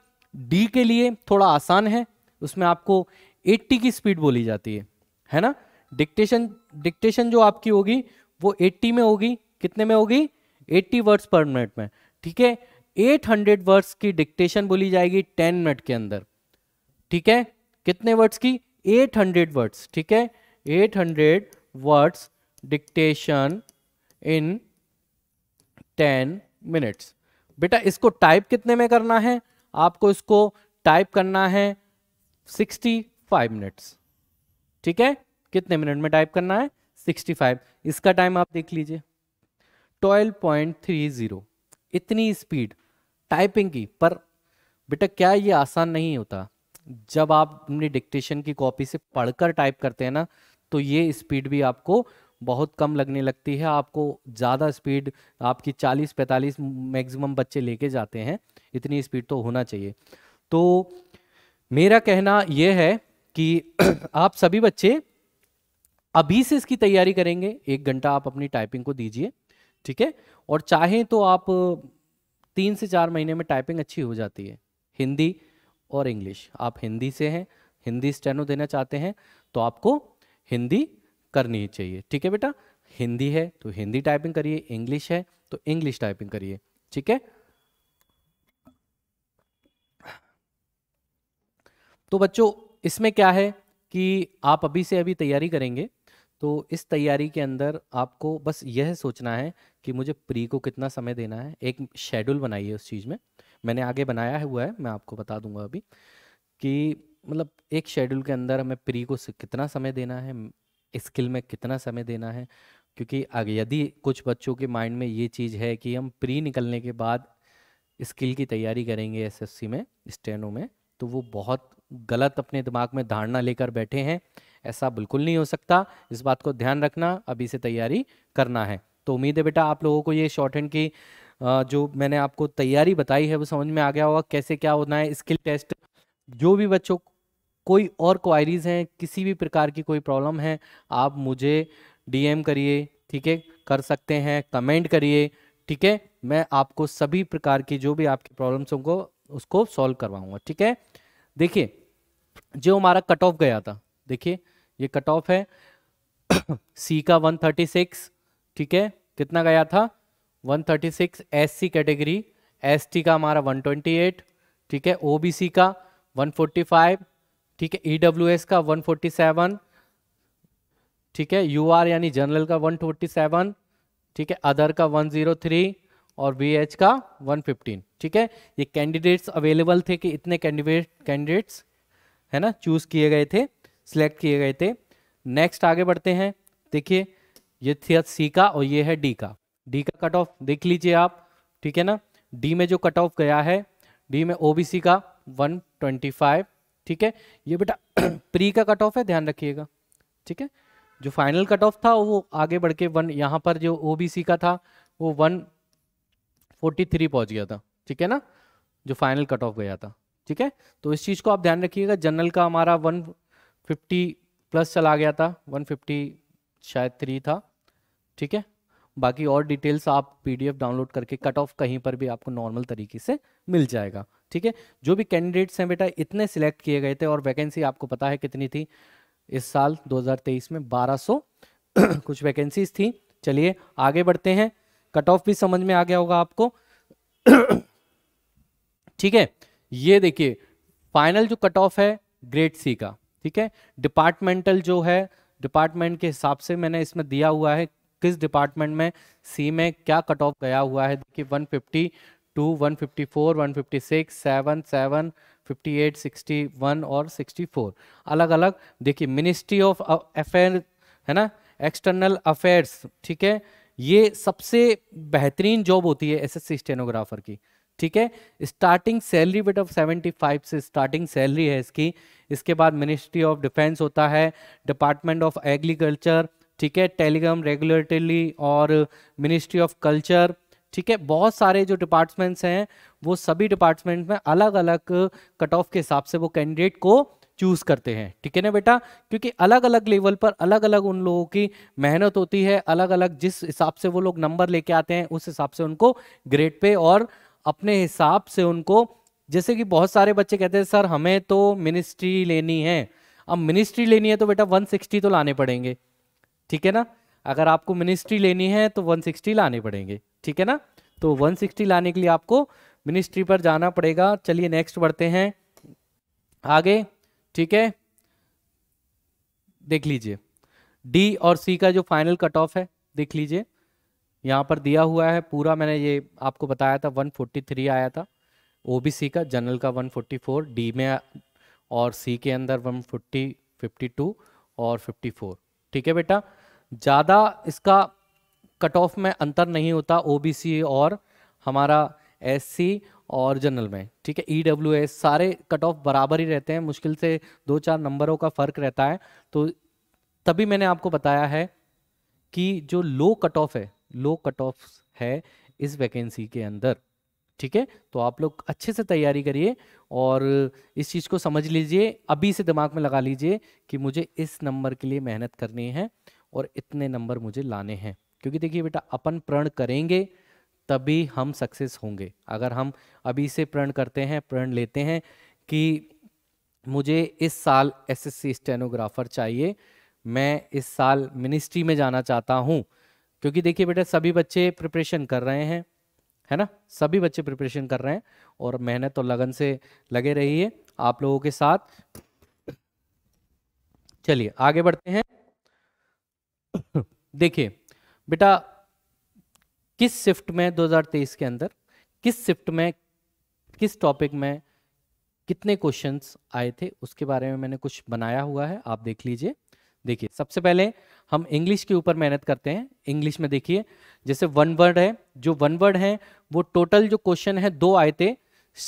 डी के लिए थोड़ा आसान है उसमें आपको 80 की स्पीड बोली जाती है है ना डिक्टेशन डिक्टेशन जो आपकी होगी वो 80 में होगी कितने में होगी 80 वर्ड्स पर मिनट में ठीक है 800 वर्ड्स की डिक्टेशन बोली जाएगी 10 मिनट के अंदर ठीक है कितने वर्ड्स की 800 वर्ड्स ठीक है 800 वर्ड्स डिक्टेशन इन 10 मिनट्स बेटा इसको टाइप कितने में करना है आपको इसको टाइप करना है 65 मिनट्स ठीक है कितने मिनट में टाइप करना है 65 इसका टाइम आप देख लीजिए 12.30 इतनी स्पीड टाइपिंग की पर बेटा क्या ये आसान नहीं होता जब आप अपनी डिक्टेशन की कॉपी से पढ़कर टाइप करते हैं ना तो ये स्पीड भी आपको बहुत कम लगने लगती है आपको ज़्यादा स्पीड आपकी 40-45 मैक्सिमम बच्चे लेके जाते हैं इतनी स्पीड तो होना चाहिए तो मेरा कहना यह है कि आप सभी बच्चे अभी से इसकी तैयारी करेंगे एक घंटा आप अपनी टाइपिंग को दीजिए ठीक है और चाहें तो आप तीन से चार महीने में टाइपिंग अच्छी हो जाती है हिंदी और इंग्लिश आप हिंदी से हैं हिंदी स्टेनो देना चाहते हैं तो आपको हिंदी करनी चाहिए ठीक है बेटा हिंदी है तो हिंदी टाइपिंग करिए इंग्लिश है तो इंग्लिश टाइपिंग करिए ठीक है तो बच्चों इसमें क्या है कि आप अभी से अभी तैयारी करेंगे तो इस तैयारी के अंदर आपको बस यह सोचना है कि मुझे प्री को कितना समय देना है एक शेड्यूल बनाइए उस चीज़ में मैंने आगे बनाया हुआ है मैं आपको बता दूंगा अभी कि मतलब एक शेड्यूल के अंदर हमें प्री को कितना समय देना है स्किल में कितना समय देना है क्योंकि यदि कुछ बच्चों के माइंड में ये चीज़ है कि हम प्री निकलने के बाद स्किल की तैयारी करेंगे एसएससी में स्टेनो में तो वो बहुत गलत अपने दिमाग में धारणा लेकर बैठे हैं ऐसा बिल्कुल नहीं हो सकता इस बात को ध्यान रखना अभी से तैयारी करना है तो उम्मीद है बेटा आप लोगों को ये शॉर्ट हैंड की जो मैंने आपको तैयारी बताई है वो समझ में आ गया होगा कैसे क्या होना है स्किल टेस्ट जो भी बच्चों कोई और क्वायरीज हैं किसी भी प्रकार की कोई प्रॉब्लम है आप मुझे डीएम करिए ठीक है कर सकते हैं कमेंट करिए ठीक है मैं आपको सभी प्रकार की जो भी आपकी प्रॉब्लम्स होंगे उसको सॉल्व करवाऊंगा ठीक है देखिए जो हमारा कट ऑफ गया था देखिए ये कट ऑफ है सी का 136 ठीक है कितना गया था 136 सी कैटेगरी एसटी का हमारा 128 ठीक है ओबीसी का 145 ठीक है ईडब्ल्यूएस e का 147 ठीक है यूआर यानी जनरल का 147 ठीक है अदर का 103 और एच का 115 ठीक है ये कैंडिडेट्स अवेलेबल थे कि इतने कैंडिडेट कैंडिडेट्स है ना चूज किए गए थे सिलेक्ट किए गए थे नेक्स्ट आगे बढ़ते हैं देखिए ये थी सी का और ये है डी का डी का कट ऑफ देख लीजिए आप ठीक है ना डी में जो कट ऑफ गया है डी में ओबीसी का 125 ठीक है ये बेटा प्री का कट ऑफ है ध्यान रखिएगा ठीक है जो फाइनल कट ऑफ था वो आगे बढ़ के वन यहाँ पर जो ओबीसी का था वो वन फोर्टी थ्री पहुँच गया था ठीक है ना जो फाइनल कट ऑफ गया था ठीक है तो इस चीज़ को आप ध्यान रखिएगा जनरल का हमारा वन फिफ्टी प्लस चला गया था वन फिफ्टी शायद थ्री था ठीक है बाकी और डिटेल्स आप पीडीएफ डाउनलोड करके कट ऑफ कहीं पर भी आपको नॉर्मल तरीके से मिल जाएगा ठीक है जो भी कैंडिडेट्स हैं बेटा इतने सिलेक्ट किए गए थे और वैकेंसी आपको पता है कितनी थी इस साल 2023 में 1200 कुछ वैकेंसीज थी चलिए आगे बढ़ते हैं कट ऑफ भी समझ में आ गया होगा आपको ठीक है ये देखिए फाइनल जो कट ऑफ है ग्रेड सी का ठीक है डिपार्टमेंटल जो है डिपार्टमेंट के हिसाब से मैंने इसमें दिया हुआ है किस डिपार्टमेंट में सी में क्या कट ऑफ गया हुआ है देखिए 150 टू 154 156 7 7 58 और 64 अलग अलग देखिए मिनिस्ट्री ऑफ अफेयर है ना एक्सटर्नल अफेयर्स ठीक है ये सबसे बेहतरीन जॉब होती है एसएससी स्टेनोग्राफर की ठीक है स्टार्टिंग सैलरी बेट ऑफ 75 से स्टार्टिंग सैलरी है इसकी इसके बाद मिनिस्ट्री ऑफ डिफेंस होता है डिपार्टमेंट ऑफ एग्रीकल्चर ठीक है टेलीग्राम रेगुलेटरी और मिनिस्ट्री ऑफ कल्चर ठीक है बहुत सारे जो डिपार्टमेंट्स हैं वो सभी डिपार्टमेंट में अलग अलग कट ऑफ के हिसाब से वो कैंडिडेट को चूज करते हैं ठीक है ना बेटा क्योंकि अलग अलग लेवल पर अलग अलग उन लोगों की मेहनत होती है अलग अलग जिस हिसाब से वो लोग नंबर लेके आते हैं उस हिसाब से उनको ग्रेड पे और अपने हिसाब से उनको जैसे कि बहुत सारे बच्चे कहते हैं सर हमें तो मिनिस्ट्री लेनी है अब मिनिस्ट्री लेनी है तो बेटा 160 तो लाने पड़ेंगे ठीक है ना अगर आपको मिनिस्ट्री लेनी है तो 160 लाने पड़ेंगे ठीक है ना तो 160 लाने के लिए आपको मिनिस्ट्री पर जाना पड़ेगा चलिए नेक्स्ट बढ़ते हैं आगे ठीक है देख लीजिए डी और सी का जो फाइनल कट ऑफ है देख लीजिए यहाँ पर दिया हुआ है पूरा मैंने ये आपको बताया था 143 आया था ओबीसी का जनरल का 144 डी में और सी के अंदर 140 52 और 54 ठीक है बेटा ज़्यादा इसका कट ऑफ में अंतर नहीं होता ओबीसी और हमारा एससी और जनरल में ठीक है ई e सारे कट ऑफ बराबर ही रहते हैं मुश्किल से दो चार नंबरों का फ़र्क रहता है तो तभी मैंने आपको बताया है कि जो लो कट ऑफ है लो कट ऑफ है इस वैकेंसी के अंदर ठीक है तो आप लोग अच्छे से तैयारी करिए और इस चीज़ को समझ लीजिए अभी से दिमाग में लगा लीजिए कि मुझे इस नंबर के लिए मेहनत करनी है और इतने नंबर मुझे लाने हैं क्योंकि देखिए बेटा अपन प्रण करेंगे तभी हम सक्सेस होंगे अगर हम अभी से प्रण करते हैं प्रण लेते हैं कि मुझे इस साल एसएससी स्टेनोग्राफर चाहिए मैं इस साल मिनिस्ट्री में जाना चाहता हूँ क्योंकि देखिए बेटा सभी बच्चे प्रिपरेशन कर रहे हैं है ना सभी बच्चे प्रिपरेशन कर रहे हैं और मेहनत तो लगन से लगे रही है आप लोगों के साथ चलिए आगे बढ़ते हैं देखिए बेटा किस शिफ्ट में 2023 के अंदर किस शिफ्ट में किस टॉपिक में कितने क्वेश्चंस आए थे उसके बारे में मैंने कुछ बनाया हुआ है आप देख लीजिए देखिए सबसे पहले हम इंग्लिश के ऊपर मेहनत करते हैं इंग्लिश में देखिए जैसे वन वर्ड है जो वन वर्ड है वो टोटल जो क्वेश्चन है दो आए थे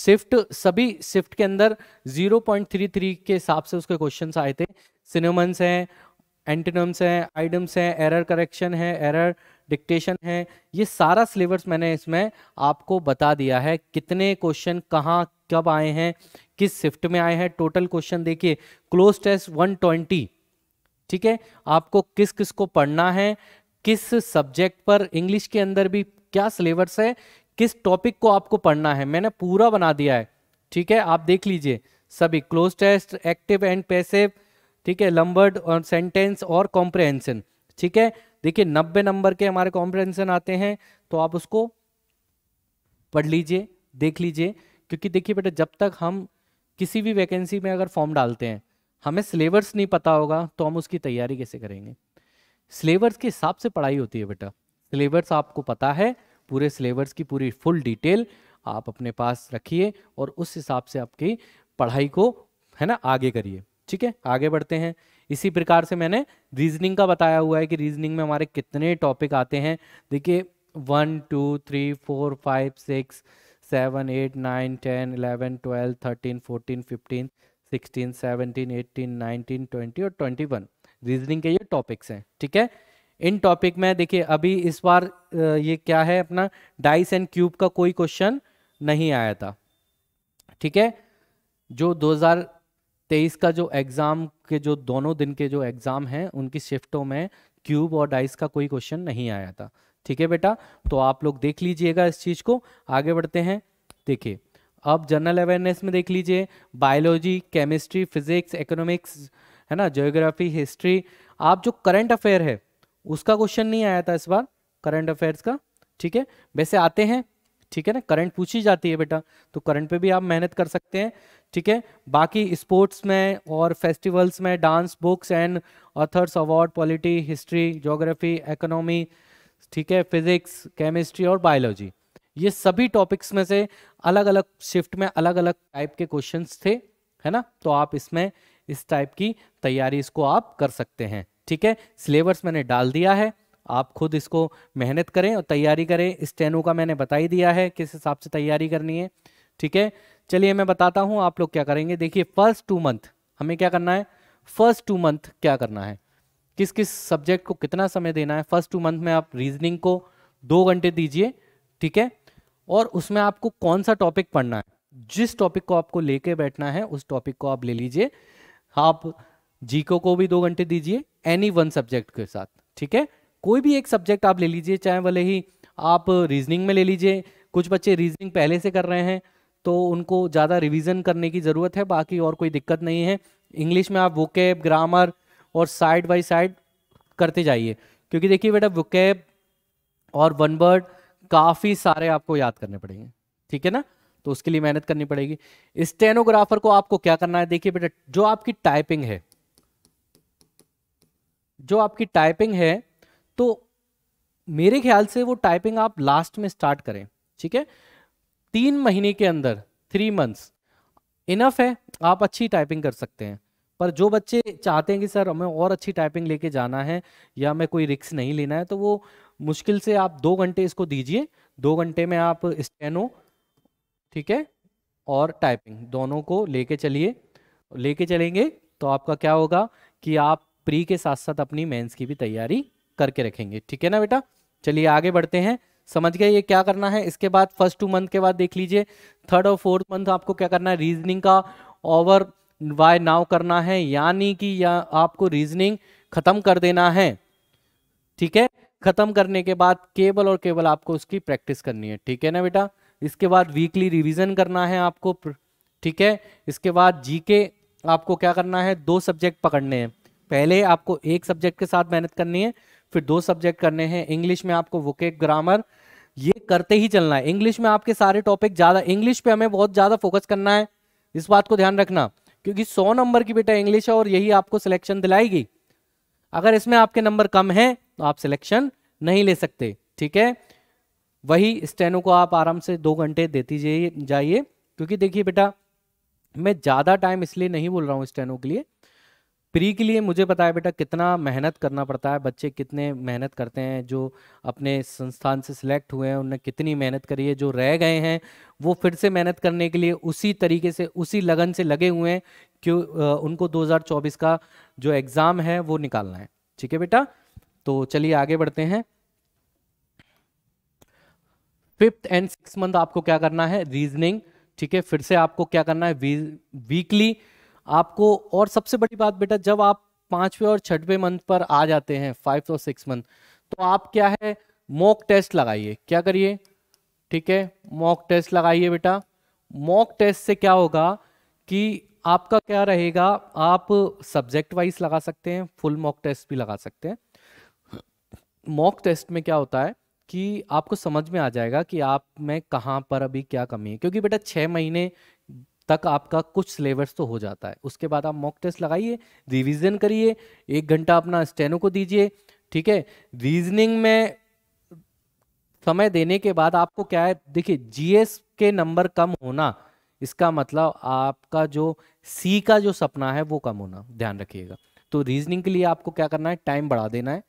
शिफ्ट सभी शिफ्ट के अंदर 0.33 के हिसाब से उसके क्वेश्चन आए थे सिनेमन्स हैं एंटीनम्स हैं आइडम्स हैं एरर करेक्शन है एरर डिक्टेशन है ये सारा सिलेबस मैंने इसमें आपको बता दिया है कितने क्वेश्चन कहाँ कब आए हैं किस शिफ्ट में आए हैं टोटल क्वेश्चन देखिए क्लोज टेस्ट 120 ठीक है आपको किस किस को पढ़ना है किस सब्जेक्ट पर इंग्लिश के अंदर भी क्या सिलेबस है किस टॉपिक को आपको पढ़ना है मैंने पूरा बना दिया है ठीक है आप देख लीजिए सभी cloze test active and passive ठीक है लंबर्ड और सेंटेंस और कॉम्प्रहेंसन ठीक है देखिए नब्बे नंबर के हमारे कॉम्प्रहेंसन आते हैं तो आप उसको पढ़ लीजिए देख लीजिए क्योंकि देखिए बेटा जब तक हम किसी भी वैकेंसी में अगर फॉर्म डालते हैं हमें सिलेबस नहीं पता होगा तो हम उसकी तैयारी कैसे करेंगे सिलेबस के हिसाब से पढ़ाई होती है बेटा सिलेबस आपको पता है पूरे सिलेबस की पूरी फुल डिटेल आप अपने पास रखिए और उस हिसाब से आपकी पढ़ाई को है ना आगे करिए ठीक है आगे बढ़ते हैं इसी प्रकार से मैंने रीजनिंग का बताया हुआ है कि रीजनिंग में हमारे कितने टॉपिक आते हैं देखिए one two three four five six seven eight nine ten eleven twelve thirteen fourteen fifteen sixteen seventeen eighteen nineteen twenty और ट्वेंटी वन रीजनिंग के ये टॉपिक्स हैं ठीक है इन टॉपिक में देखिए अभी इस बार ये क्या है अपना डाइस एंड क्यूब का कोई क्वेश्चन नहीं आया था ठीक है जो 2023 का जो एग्ज़ाम के जो दोनों दिन के जो एग्ज़ाम हैं उनकी शिफ्टों में क्यूब और डाइस का कोई क्वेश्चन नहीं आया था ठीक है बेटा तो आप लोग देख लीजिएगा इस चीज़ को आगे बढ़ते हैं देखिए अब जनरल अवेयरनेस में देख लीजिए बायोलॉजी केमिस्ट्री फिजिक्स इकोनॉमिक्स है ना जोग्राफी हिस्ट्री आप जो करंट अफेयर है उसका क्वेश्चन नहीं आया था इस बार करंट अफेयर्स का ठीक है वैसे आते हैं ठीक है ना करंट पूछी जाती है बेटा तो करंट पे भी आप मेहनत कर सकते हैं ठीक है बाकी स्पोर्ट्स में और फेस्टिवल्स में dance books and authors award polity history geography economy ठीक है फिजिक्स केमिस्ट्री और बायोलॉजी ये सभी टॉपिक्स में से अलग अलग शिफ्ट में अलग अलग टाइप के क्वेश्चन थे है ना तो आप इसमें इस टाइप की तैयारी इसको आप कर सकते हैं ठीक है सिलेबस मैंने डाल दिया है आप खुद इसको मेहनत करें और तैयारी करें स्टेनो का मैंने बता ही दिया है किस हिसाब से तैयारी करनी है ठीक है चलिए मैं बताता हूँ आप लोग क्या करेंगे देखिए फर्स्ट टू मंथ हमें क्या करना है फर्स्ट टू मंथ क्या करना है किस किस सब्जेक्ट को कितना समय देना है फर्स्ट टू मंथ में आप रीजनिंग को दो घंटे दीजिए ठीक है और उसमें आपको कौन सा टॉपिक पढ़ना है जिस टॉपिक को आपको लेके बैठना है उस टॉपिक को आप ले लीजिए आप जीको को भी दो घंटे दीजिए एनी वन सब्जेक्ट के साथ ठीक है कोई भी एक सब्जेक्ट आप ले लीजिए चाहे भले ही आप रीजनिंग में ले लीजिए कुछ बच्चे रीजनिंग पहले से कर रहे हैं तो उनको ज़्यादा रिवीजन करने की ज़रूरत है बाकी और कोई दिक्कत नहीं है इंग्लिश में आप वोकेब ग्रामर और साइड बाई साइड करते जाइए क्योंकि देखिए बेटा वोकेब और वन वर्ड काफ़ी सारे आपको याद करने पड़ेंगे ठीक है ना तो उसके लिए मेहनत करनी पड़ेगी स्टेनोग्राफर को आपको क्या करना है देखिए बेटा जो आपकी टाइपिंग है जो आपकी टाइपिंग है तो मेरे ख्याल से वो टाइपिंग आप लास्ट में स्टार्ट करें ठीक है तीन महीने के अंदर थ्री मंथ्स इनफ है आप अच्छी टाइपिंग कर सकते हैं पर जो बच्चे चाहते हैं कि सर हमें और अच्छी टाइपिंग लेके जाना है या हमें कोई रिक्स नहीं लेना है तो वो मुश्किल से आप दो घंटे इसको दीजिए दो घंटे में आप स्टेनो ठीक है और टाइपिंग दोनों को लेके चलिए लेके चलेंगे तो आपका क्या होगा कि आप प्री के साथ साथ अपनी मेंस की भी तैयारी करके रखेंगे ठीक है ना बेटा चलिए आगे बढ़ते हैं समझ गए ये क्या करना है इसके बाद फर्स्ट टू मंथ के बाद देख लीजिए थर्ड और फोर्थ मंथ आपको क्या करना है रीजनिंग का ओवर वाई नाव करना है यानी कि या आपको रीजनिंग खत्म कर देना है ठीक है खत्म करने के बाद केवल और केवल आपको उसकी प्रैक्टिस करनी है ठीक है ना बेटा इसके बाद वीकली रिवीजन करना है आपको ठीक है इसके बाद जीके आपको क्या करना है दो सब्जेक्ट पकड़ने हैं पहले आपको एक सब्जेक्ट के साथ मेहनत करनी है फिर दो सब्जेक्ट करने हैं इंग्लिश में आपको वोकेट ग्रामर ये करते ही चलना है इंग्लिश में आपके सारे टॉपिक ज़्यादा इंग्लिश पे हमें बहुत ज़्यादा फोकस करना है इस बात को ध्यान रखना क्योंकि सौ नंबर की बेटा इंग्लिश है और यही आपको सिलेक्शन दिलाएगी अगर इसमें आपके नंबर कम हैं तो आप सिलेक्शन नहीं ले सकते ठीक है वही स्टेनो को आप आराम से दो घंटे देती जाइए क्योंकि देखिए बेटा मैं ज़्यादा टाइम इसलिए नहीं बोल रहा हूँ स्टेनो के लिए प्री के लिए मुझे पता है बेटा कितना मेहनत करना पड़ता है बच्चे कितने मेहनत करते हैं जो अपने संस्थान से सिलेक्ट हुए हैं उनने कितनी मेहनत करी है जो रह गए हैं वो फिर से मेहनत करने के लिए उसी तरीके से उसी लगन से लगे हुए हैं क्यों उनको 2024 का जो एग्ज़ाम है वो निकालना है ठीक है बेटा तो चलिए आगे बढ़ते हैं फिफ्थ एंड सिक्स मंथ आपको क्या करना है रीजनिंग ठीक है फिर से आपको क्या करना है वीकली आपको और सबसे बड़ी बात बेटा जब आप पांचवें और छठवें मंथ पर आ जाते हैं फाइव और सिक्स मंथ तो आप क्या है मॉक टेस्ट लगाइए क्या करिए ठीक है मॉक टेस्ट लगाइए बेटा मॉक टेस्ट से क्या होगा कि आपका क्या रहेगा आप सब्जेक्ट वाइज लगा सकते हैं फुल मॉक टेस्ट भी लगा सकते हैं मॉक टेस्ट में क्या होता है कि आपको समझ में आ जाएगा कि आप में कहाँ पर अभी क्या कमी है क्योंकि बेटा छः महीने तक आपका कुछ सिलेबस तो हो जाता है उसके बाद आप मॉक टेस्ट लगाइए रिविजन करिए एक घंटा अपना स्टेनो को दीजिए ठीक है रीजनिंग में समय देने के बाद आपको क्या है देखिए जीएस के नंबर कम होना इसका मतलब आपका जो सी का जो सपना है वो कम होना ध्यान रखिएगा तो रीजनिंग के लिए आपको क्या करना है टाइम बढ़ा देना है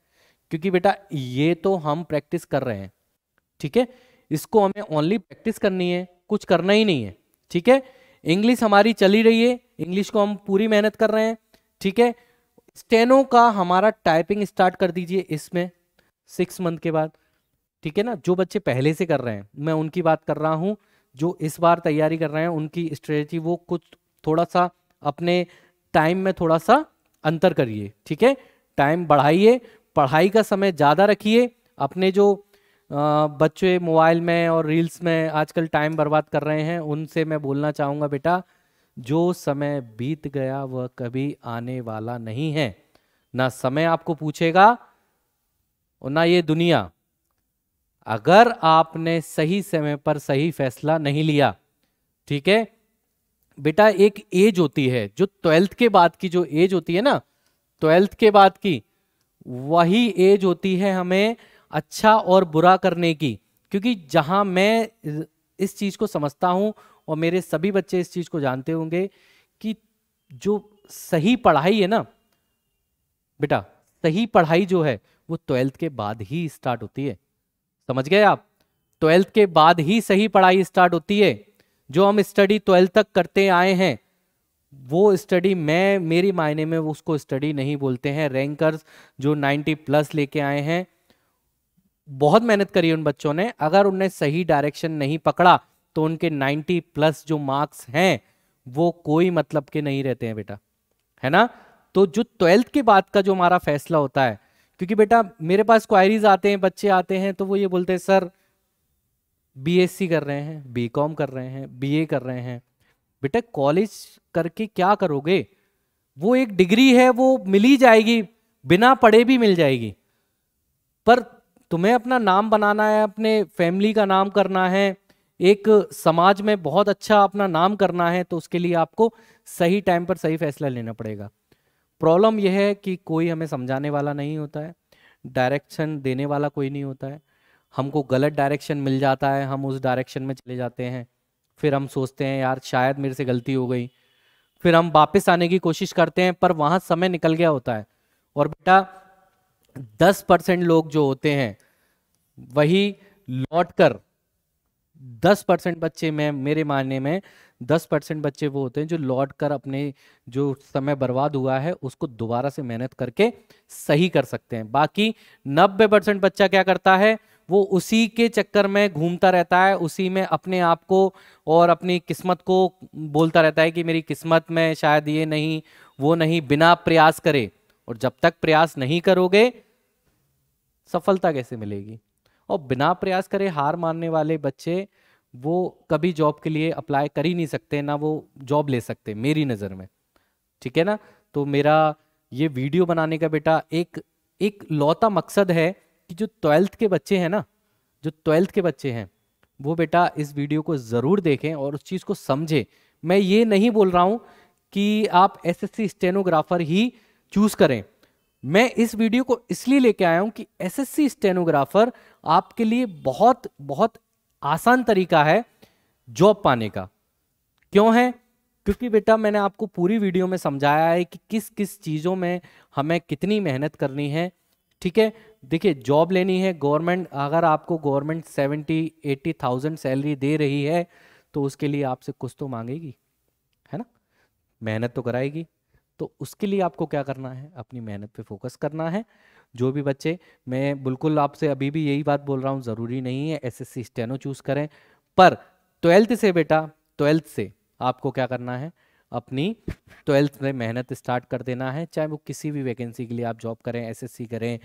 क्योंकि बेटा ये तो हम प्रैक्टिस कर रहे हैं ठीक है इसको हमें ओनली प्रैक्टिस करनी है कुछ करना ही नहीं है ठीक है इंग्लिश हमारी चली रही है इंग्लिश को हम पूरी मेहनत कर रहे हैं ठीक है स्टेनो का हमारा टाइपिंग स्टार्ट कर दीजिए इसमें सिक्स मंथ के बाद ठीक है ना जो बच्चे पहले से कर रहे हैं मैं उनकी बात कर रहा हूँ जो इस बार तैयारी कर रहे हैं उनकी स्ट्रेटी वो कुछ थोड़ा सा अपने टाइम में थोड़ा सा अंतर करिए ठीक है टाइम बढ़ाइए पढ़ाई का समय ज़्यादा रखिए अपने जो बच्चे मोबाइल में और रील्स में आजकल टाइम बर्बाद कर रहे हैं उनसे मैं बोलना चाहूँगा बेटा जो समय बीत गया वह कभी आने वाला नहीं है ना समय आपको पूछेगा और ना ये दुनिया अगर आपने सही समय पर सही फैसला नहीं लिया ठीक है बेटा एक एज होती है जो ट्वेल्थ के बाद की जो एज होती है ना ट्वेल्थ के बाद की वही एज होती है हमें अच्छा और बुरा करने की क्योंकि जहां मैं इस चीज़ को समझता हूं और मेरे सभी बच्चे इस चीज़ को जानते होंगे कि जो सही पढ़ाई है ना बेटा सही पढ़ाई जो है वो ट्वेल्थ के बाद ही स्टार्ट होती है समझ गए आप ट्वेल्थ के बाद ही सही पढ़ाई स्टार्ट होती है जो हम स्टडी ट्वेल्थ तक करते आए हैं वो स्टडी मैं मेरी मायने में उसको स्टडी नहीं बोलते हैं रैंकर्स जो 90 प्लस लेके आए हैं बहुत मेहनत करी उन बच्चों ने अगर उनने सही डायरेक्शन नहीं पकड़ा तो उनके 90 प्लस जो मार्क्स हैं वो कोई मतलब के नहीं रहते हैं बेटा है ना तो जो ट्वेल्थ के बाद का जो हमारा फैसला होता है क्योंकि बेटा मेरे पास क्वायरीज आते हैं बच्चे आते हैं तो वो ये बोलते हैं सर बी कर रहे हैं बी कर रहे हैं बी कर रहे हैं बेटा कॉलेज करके क्या करोगे वो एक डिग्री है वो मिल ही जाएगी बिना पढ़े भी मिल जाएगी पर तुम्हें अपना नाम बनाना है अपने फैमिली का नाम करना है एक समाज में बहुत अच्छा अपना नाम करना है तो उसके लिए आपको सही टाइम पर सही फैसला लेना पड़ेगा प्रॉब्लम यह है कि कोई हमें समझाने वाला नहीं होता है डायरेक्शन देने वाला कोई नहीं होता है हमको गलत डायरेक्शन मिल जाता है हम उस डायरेक्शन में चले जाते हैं फिर हम सोचते हैं यार शायद मेरे से गलती हो गई फिर हम वापस आने की कोशिश करते हैं पर वहाँ समय निकल गया होता है और बेटा दस परसेंट लोग जो होते हैं वही लौट कर दस परसेंट बच्चे में मेरे मानने में दस परसेंट बच्चे वो होते हैं जो लौट कर अपने जो समय बर्बाद हुआ है उसको दोबारा से मेहनत करके सही कर सकते हैं बाकी नब्बे परसेंट बच्चा क्या करता है वो उसी के चक्कर में घूमता रहता है उसी में अपने आप को और अपनी किस्मत को बोलता रहता है कि मेरी किस्मत में शायद ये नहीं वो नहीं बिना प्रयास करे और जब तक प्रयास नहीं करोगे सफलता कैसे मिलेगी और बिना प्रयास करे हार मानने वाले बच्चे वो कभी जॉब के लिए अप्लाई कर ही नहीं सकते ना वो जॉब ले सकते मेरी नज़र में ठीक है ना तो मेरा ये वीडियो बनाने का बेटा एक एक लौता मकसद है कि जो ट्वेल्थ के बच्चे हैं ना जो ट्वेल्थ के बच्चे हैं वो बेटा इस वीडियो को ज़रूर देखें और उस चीज़ को समझें मैं ये नहीं बोल रहा हूँ कि आप एसएससी स्टेनोग्राफर ही चूज़ करें मैं इस वीडियो को इसलिए लेके आया हूँ कि एसएससी स्टेनोग्राफर आपके लिए बहुत बहुत आसान तरीका है जॉब पाने का क्यों है क्योंकि बेटा मैंने आपको पूरी वीडियो में समझाया है कि किस किस चीज़ों में हमें कितनी मेहनत करनी है ठीक है देखिए जॉब लेनी है गवर्नमेंट अगर आपको government seventy eighty thousand salary दे रही है तो उसके लिए आपसे कुछ तो मांगेगी है ना मेहनत तो कराएगी तो उसके लिए आपको क्या करना है अपनी मेहनत पे फोकस करना है जो भी बच्चे मैं बिल्कुल आपसे अभी भी यही बात बोल रहा हूँ ज़रूरी नहीं है एसएससी स्टेनो चूज़ करें पर ट्वेल्थ से बेटा ट्वेल्थ से आपको क्या करना है अपनी ट्वेल्थ में मेहनत स्टार्ट कर देना है चाहे वो किसी भी वैकेंसी के लिए आप जॉब करें एसएससी करें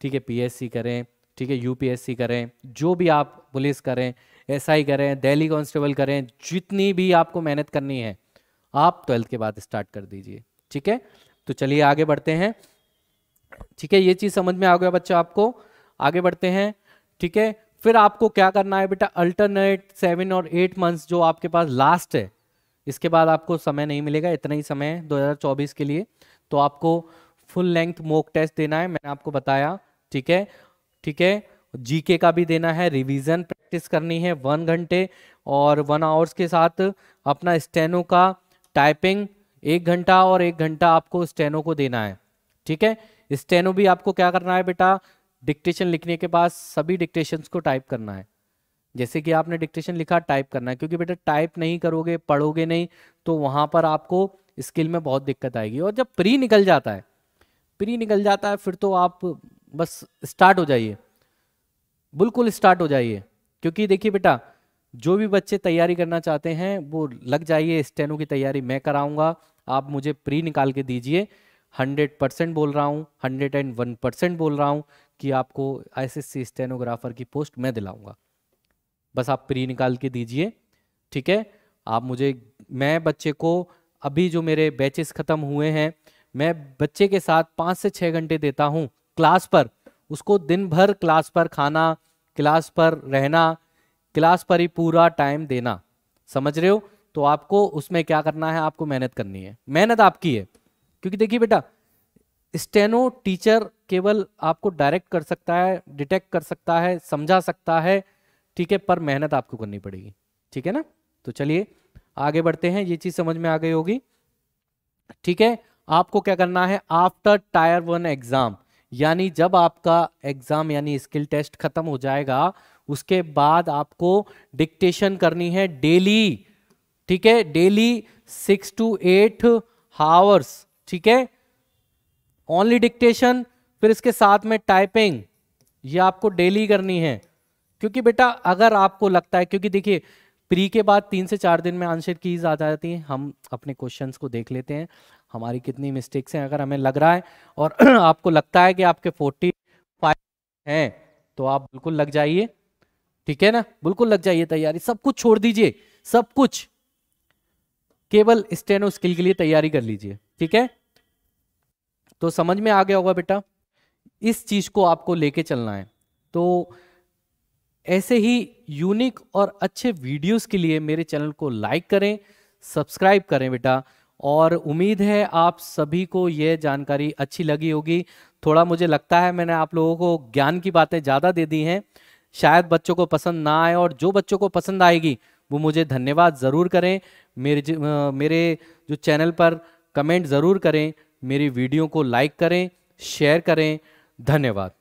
ठीक है पीएससी करें ठीक है यूपीएससी करें जो भी आप पुलिस करें एसआई करें दिल्ली कांस्टेबल करें जितनी भी आपको मेहनत करनी है आप ट्वेल्थ के बाद स्टार्ट कर दीजिए ठीक है तो चलिए आगे बढ़ते हैं ठीक है ये चीज़ समझ में आ गया बच्चों आपको आगे बढ़ते हैं ठीक है फिर आपको क्या करना है बेटा अल्टरनेट सेवन और एट मंथ्स जो आपके पास लास्ट है इसके बाद आपको समय नहीं मिलेगा इतना ही समय दो के लिए तो आपको फुल लेंथ मोक टेस्ट देना है मैंने आपको बताया ठीक है ठीक है जीके का भी देना है रिवीजन प्रैक्टिस करनी है वन घंटे और वन आवर्स के साथ अपना स्टेनो का टाइपिंग एक घंटा और एक घंटा आपको स्टेनो को देना है ठीक है स्टेनो भी आपको क्या करना है बेटा डिक्टेशन लिखने के बाद सभी डिक्टेशंस को टाइप करना है जैसे कि आपने डिक्टेशन लिखा टाइप करना क्योंकि बेटा टाइप नहीं करोगे पढ़ोगे नहीं तो वहां पर आपको स्किल में बहुत दिक्कत आएगी और जब प्री निकल जाता है प्री निकल जाता है फिर तो आप बस स्टार्ट हो जाइए बिल्कुल स्टार्ट हो जाइए क्योंकि देखिए बेटा जो भी बच्चे तैयारी करना चाहते हैं वो लग जाइए स्टेनो की तैयारी मैं कराऊंगा आप मुझे प्री निकाल के दीजिए हंड्रेड परसेंट बोल रहा हूँ हंड्रेड एंड वन परसेंट बोल रहा हूँ कि आपको एसएससी स्टेनोग्राफर की पोस्ट मैं दिलाऊंगा बस आप प्री निकाल के दीजिए ठीक है आप मुझे मैं बच्चे को अभी जो मेरे बैचेस ख़त्म हुए हैं मैं बच्चे के साथ पाँच से छः घंटे देता हूँ क्लास पर उसको दिन भर क्लास पर खाना क्लास पर रहना क्लास पर ही पूरा टाइम देना समझ रहे हो तो आपको उसमें क्या करना है आपको मेहनत करनी है मेहनत आपकी है क्योंकि देखिए बेटा स्टेनो टीचर केवल आपको डायरेक्ट कर सकता है डिटेक्ट कर सकता है समझा सकता है ठीक है पर मेहनत आपको करनी पड़ेगी ठीक है ना तो चलिए आगे बढ़ते हैं ये चीज समझ में आ गई होगी ठीक है आपको क्या करना है आफ्टर टायर वन एग्जाम यानी जब आपका एग्जाम यानी स्किल टेस्ट खत्म हो जाएगा उसके बाद आपको डिक्टेशन करनी है डेली ठीक है daily six to eight hours ठीक है ओनली डिक्टेशन फिर इसके साथ में टाइपिंग ये आपको डेली करनी है क्योंकि बेटा अगर आपको लगता है क्योंकि देखिए प्री के बाद तीन से चार दिन में आंसर कीज आ जाती हैं हम अपने क्वेश्चंस को देख लेते हैं हमारी कितनी मिस्टेक्स हैं अगर हमें लग रहा है और आपको लगता है कि आपके फोर्टी फाइव हैं तो आप बिल्कुल लग जाइए ठीक है ना बिल्कुल लग जाइए तैयारी सब कुछ छोड़ दीजिए सब कुछ केवल स्टेनो स्किल के लिए तैयारी कर लीजिए ठीक है तो समझ में आ गया होगा बेटा इस चीज को आपको लेके चलना है तो ऐसे ही यूनिक और अच्छे वीडियोस के लिए मेरे चैनल को लाइक करें सब्सक्राइब करें बेटा और उम्मीद है आप सभी को यह जानकारी अच्छी लगी होगी थोड़ा मुझे लगता है मैंने आप लोगों को ज्ञान की बातें ज़्यादा दे दी हैं शायद बच्चों को पसंद ना आए और जो बच्चों को पसंद आएगी वो मुझे धन्यवाद ज़रूर करें मेरे मेरे जो चैनल पर कमेंट ज़रूर करें मेरी वीडियो को लाइक करें शेयर करें धन्यवाद